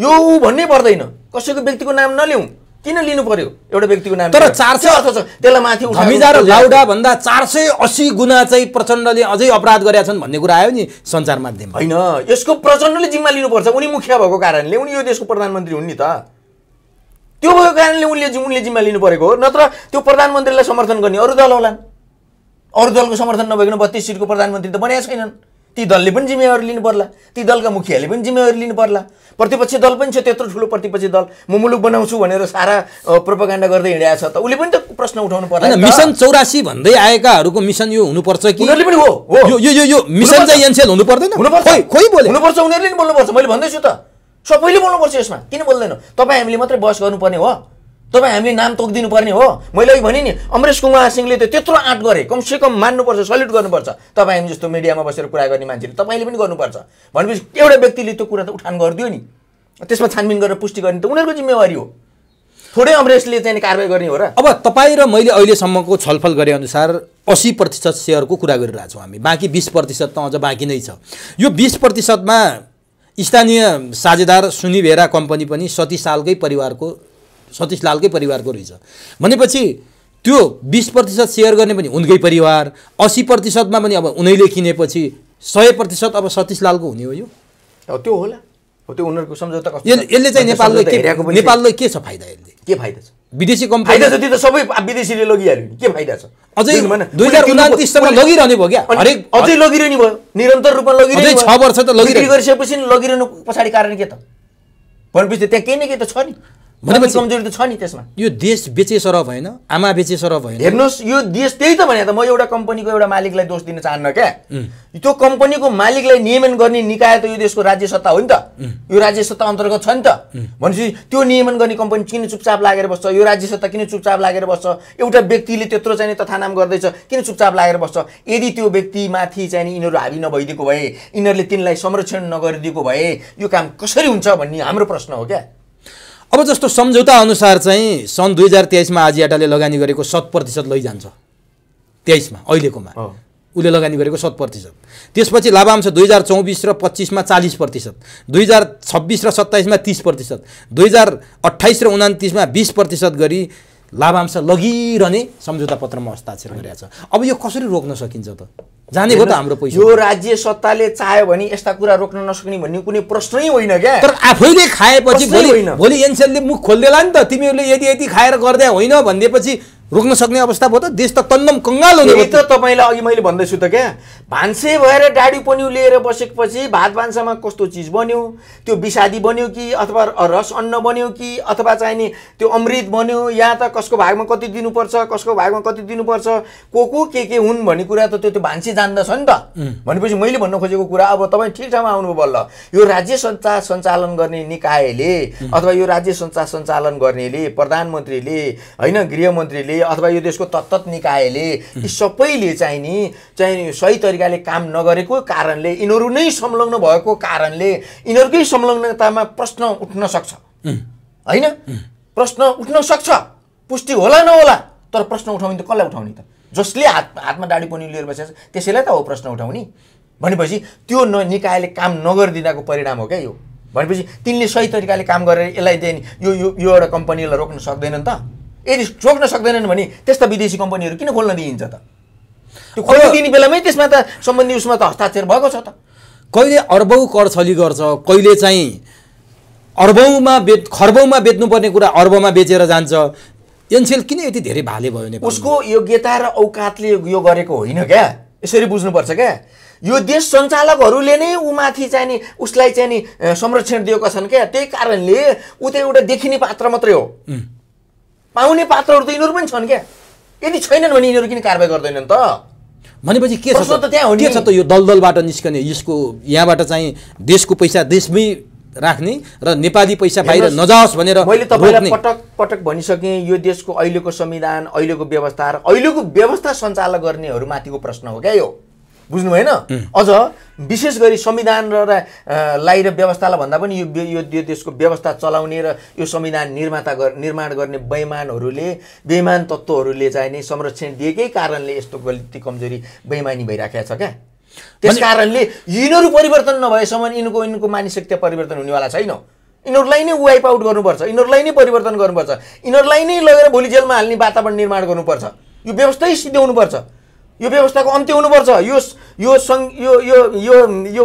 यो भन्नै पर्दैन कसैको व्यक्तिको नाम नल्याउँ किन लिनु पर्यो एउटा व्यक्तिको नाम तर चार सय अथवा त्यसलाई माथि धमिजा र लाउडा भन्दा चार सय असी गुना चाहिँ प्रचण्डले अझै अपराध गरेका छन् भन्ने कुरा आयो नि सञ्चार माध्यम होइन यसको प्रचण्डले जिम्मा लिनुपर्छ उनी मुखिया भएको कारणले उनी यो देशको प्रधानमन्त्री हुन् नि त त्यो भएको कारणले उनले उनले जिम्मा लिनु परेको हो नत्र त्यो प्रधानमन्त्रीलाई समर्थन गर्ने अरू दल होलान् अरू दलको समर्थन नभइकन बत्तिस सिटको प्रधानमन्त्री त बनाएको छैनन् ती दलले पनि जिम्मेवारी लिनु पर्ला ती दलका मुखियाले पनि जिम्मेवारी लिनु पर्ला प्रतिपक्षी दल पनि छ त्यत्रो ठुलो प्रतिपक्षी दल म मुलुक बनाउँछु भनेर सारा प्रोपागान्डा गर्दै हिँडेको छ त उसले पनि त प्रश्न उठाउनु पर्ला मिसन चौरासी भन्दै आएकाहरूको मिसन यो हुनुपर्छ कि उनीहरूले पनि यो यो यो मिसन चाहिँ एनसेल हुनु पर्दैन खोइ बोले हुनुपर्छ उनीहरूले पनि बोल्नुपर्छ मैले भन्दैछु त सबैले बोल्नुपर्छ यसमा किन बोल्दैन तपाईँ हामीले मात्रै बहस गर्नुपर्ने हो तपाईँ हामीले नाम तोकिदिनु पर्ने हो मैले अघि भने नि अमरेश कुमार सिंहले त त्यत्रो आँट गरे कमसेकम मान्नुपर्छ सल्युट गर्नुपर्छ तपाईँ हामी जस्तो मिडियामा बसेर कुरा गर्ने मान्छेले तपाईँले पनि गर्नुपर्छ भनेपछि एउटा व्यक्तिले त्यो कुरा त उठान गरिदियो नि त्यसमा छानबिन गरेर पुष्टि गर्ने त उनीहरूको जिम्मेवारी हो थोरै अमरेशले चाहिँ कारवाही गर्ने हो र अब तपाईँ र मैले अहिलेसम्मको छलफल गरे अनुसार असी प्रतिशत सेयरको कुरा गरिरहेको छौँ हामी बाँकी बिस प्रतिशत त अझ बाँकी नै छ यो बिस प्रतिशतमा स्थानीय साझेदार सुनिभेरा कम्पनी पनि सती सालकै परिवारको सतीश लालकै परिवारको रहेछ भनेपछि त्यो बिस प्रतिशत सेयर गर्ने पनि उनकै परिवार असी प्रतिशतमा पनि अब उनैले किनेपछि सय प्रतिशत अब सतीश लालको हुने हो यो त्यो होला हो त्यो उनीहरूको सम्झौता यसले चाहिँ नेपाललाई के नेपाललाई के छ फाइदा यसले के फाइदा छ विदेशी कम्पनी फाइदा छ त्यो त सबै विदेशीले लगिहाल्यो के फाइदा छ अझै दुई हजार उनातिसम्म लगिरहने भयो क्या हरेक अझै लगिरहने भयो निरन्तर रूपमा लगिरहने छ वर्ष त लगिरहेको गरिसकेपछि लगिरहनु पछाडि कारण के त भनेपछि त्यहाँ केही न केही त छ नि कमजोरी त छ नि त्यसमा यो देश बेचे सरभ भएन आमा बेचे सरभ भएन हेर्नुहोस् यो देश त्यही त भने त म एउटा कम्पनीको एउटा मालिकलाई दोष दिन चाहन्न क्या त्यो कम्पनीको मालिकलाई नियमन गर्ने निकाय त यो देशको राज्य सत्ता हो नि त यो राज्य सत्ता अन्तर्गत छ नि त भनेपछि त्यो नियमन गर्ने कम्पनी किन चुपचाप लागेर बस्छ यो राज्य सत्ता किन चुपचाप लागेर बस्छ एउटा व्यक्तिले त्यत्रो चाहिँ तथानाम गर्दैछ किन चुपचाप लागेर बस्छ यदि त्यो व्यक्तिमाथि चाहिँ यिनीहरू हाबी नभइदिएको भए यिनीहरूले तिनलाई संरक्षण नगरिदिएको भए यो काम कसरी हुन्छ भन्ने हाम्रो प्रश्न हो क्या अब जस्तो सम्झौता अनुसार चाहिँ सन् दुई हजार तेइसमा आजियाटाले लगानी गरेको शत प्रतिशत लैजान्छ तेइसमा अहिलेकोमा उसले लगानी गरेको शत प्रतिशत त्यसपछि लाभांश दुई हजार चौबिस र पच्चिसमा चालिस प्रतिशत दुई हजार छब्बिस र सत्ताइसमा तिस प्रतिशत दुई हजार अठाइस र उनातिसमा बिस प्रतिशत गरी लाभांश लगिरहने सम्झौता पत्रमा हस्ताक्षर गरिरहेको छ अब यो कसरी रोक्न सकिन्छ त जाने हो त हाम्रो पैसा यो राज्य सत्ताले चाह्यो भने यस्ता कुरा रोक्न नसक्ने भन्ने कुनै प्रश्नै होइन क्या तर आफैले खाएपछि भोलि भोलि एनसेलले मुख खोलिदिएला नि त तिमीहरूले यदि यति खाएर गर्दै होइन भनिदिएपछि रोक्न सक्ने अवस्था भयो त देश त तन्नम कङ्गाल हुने त तपाईँलाई अघि मैले भन्दैछु त क्या भान्से भएर डाडी पनि लिएर बसेपछि भात भान्सामा कस्तो चिज बन्यो त्यो विषादी बन्यो कि अथवा रस अन्न बन्यो कि अथवा चाहिने त्यो अमृत बन्यो या त कसको भागमा कति दिनुपर्छ कसको भागमा कति दिनुपर्छ को को के के हुन् भन्ने कुरा त त्यो त्यो भान्से जान्दछ नि त भनेपछि मैले भन्न खोजेको कुरा अब तपाईँ ठिक ठाउँमा आउनुभयो बल्ल यो राज्य सञ्चार सञ्चालन गर्ने निकायले अथवा यो राज्य सञ्चार सञ्चालन गर्नेले प्रधानमन्त्रीले होइन गृहमन्त्रीले निकायले अथवा यो देशको तत्त निकायले यी सबैले चाहिँ नि चाहिँ सही तरिकाले काम नगरेको कारणले यिनीहरू नै संलग्न भएको कारणले यिनीहरूकै संलग्नतामा प्रश्न उठ्न सक्छ होइन प्रश्न उठ्न सक्छ पुष्टि होला नहोला तर प्रश्न उठाउने त कसलाई उठाउने त जसले हात हातमा दाडी पनि लिएर बसेको छ त्यसैलाई त हो प्रश्न उठाउने भनेपछि त्यो न निकायले काम नगरिदिँदाको परिणाम हो क्या यो भनेपछि तिनले सही तरिकाले काम गरेर यसलाई चाहिँ यो यो एउटा कम्पनीलाई रोक्न सक्दैन नि त यदि रोक्न सक्दैनन् भने त्यस्ता विदेशी कम्पनीहरू किन खोल्न दिइन्छ त त्यो खोल्न दिने बेलामै त्यसमा त सम्बन्धी उसमा त हस्ताक्षर भएको छ त कहिले अर्बौँ कर छली गर्छ कहिले चाहिँ अर्बौँमा बेच खर्बौँमा बेच्नुपर्ने कुरा अर्बौँमा बेचेर जान्छ एनसेल किन यति धेरै भाले भयो भने उसको योग्यता र औकातले यो गरेको होइन क्या यसरी बुझ्नुपर्छ क्या यो देश सञ्चालकहरूले नै उमाथि चाहिँ नि उसलाई चाहिँ नि संरक्षण दिएका छन् क्या त्यही कारणले ऊ त एउटा देखिने पात्र मात्रै हो पाउने पात्रहरू त यिनीहरू पनि छन् क्या यदि छैनन् भने यिनीहरू किन कारवाही गर्दैनन् त भनेपछि के छ त त्यहाँ के छ त यो दलदलबाट निस्कने यसको यहाँबाट चाहिँ देशको पैसा देशमै राख्ने र नेपाली पैसा बाहिर नजाओस् भनेर मैले तपाईँलाई पटक पटक भनिसकेँ यो देशको अहिलेको संविधान अहिलेको व्यवस्था र अहिलेको व्यवस्था सञ्चालन गर्नेहरूमाथिको प्रश्न हो क्या यो बुझ्नु भएन अझ विशेष गरी संविधान र लाई र व्यवस्थालाई भन्दा पनि यो यो देशको व्यवस्था चलाउने र यो संविधान निर्माता गर निर्माण गर्ने बैमानहरूले बेमान तत्त्वहरूले चाहिँ नै संरक्षण दिएकै कारणले यस्तो गल्ती कमजोरी बैमानी भइराखेको छ क्या त्यस कारणले यिनीहरू परिवर्तन नभएसम्म यिनको यिनको मानसिकता परिवर्तन हुनेवाला छैन यिनीहरूलाई नै वाइप आउट गर्नुपर्छ यिनीहरूलाई नै परिवर्तन गर्नुपर्छ यिनीहरूलाई नै लगेर भोलि जेलमा हाल्ने वातावरण निर्माण गर्नुपर्छ यो व्यवस्थै सिद्ध्याउनुपर्छ यो व्यवस्थाको अन्त्य हुनुपर्छ यो यो यो यो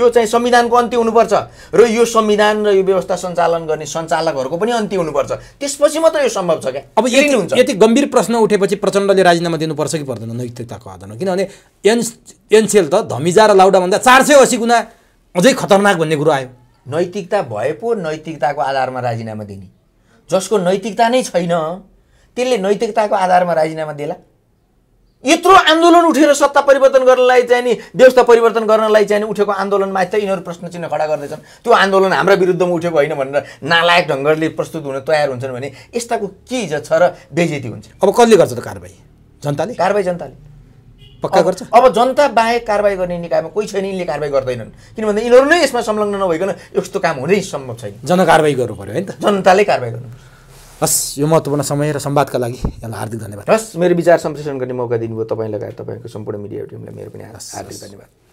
यो चाहिँ संविधानको अन्त्य हुनुपर्छ र यो संविधान र यो व्यवस्था सञ्चालन गर्ने सञ्चालकहरूको पनि अन्त्य हुनुपर्छ त्यसपछि मात्र यो सम्भव छ क्या अब यति हुन्छ यति गम्भीर प्रश्न उठेपछि प्रचण्डले राजीनामा दिनुपर्छ कि पर्दैन नैतिकताको आधारमा किनभने एन एनसिएल त धमिजा र लाउडाभन्दा चार सय असी गुणा अझै खतरनाक भन्ने कुरो आयो नैतिकता भए पो नैतिकताको आधारमा राजीनामा दिने जसको नैतिकता नै छैन त्यसले नैतिकताको आधारमा राजीनामा दिएला यत्रो आन्दोलन उठेर सत्ता परिवर्तन गर्नलाई चाहिँ नि व्यवस्था परिवर्तन गर्नलाई चाहिँ नि उठेको आन्दोलनमा चाहिँ यिनीहरू प्रश्न चिन्ह खडा गर्दैछन् त्यो आन्दोलन हाम्रा विरुद्धमा उठेको होइन भनेर नालायक ढङ्गले प्रस्तुत हुन तयार हुन्छन् भने यस्ताको के इज्जत छ र बेजेती हुन्छ अब कसले गर्छ त कारवाही जनताले कारवाही जनताले पक्का गर्छ अब जनता बाहेक कारवाही गर्ने निकायमा कोही छैन यिनले कारवाही गर्दैनन् किनभने यिनीहरू नै यसमा संलग्न नभइकन यस्तो काम हुनै सम्भव छैन जनकारवाही गर्नु पऱ्यो होइन त जनताले कारवाही गर्नु हस् यो महत्त्वपूर्ण समय र संवादका लागि यहाँलाई हार्दिक धन्यवाद हस् मेरो विचार सम्प्रेषण गर्ने मौका दिनुभयो तपाईँ लगायत तपाईँको सम्पूर्ण मिडिया टिमलाई मेरो पनि हार्दिक धन्यवाद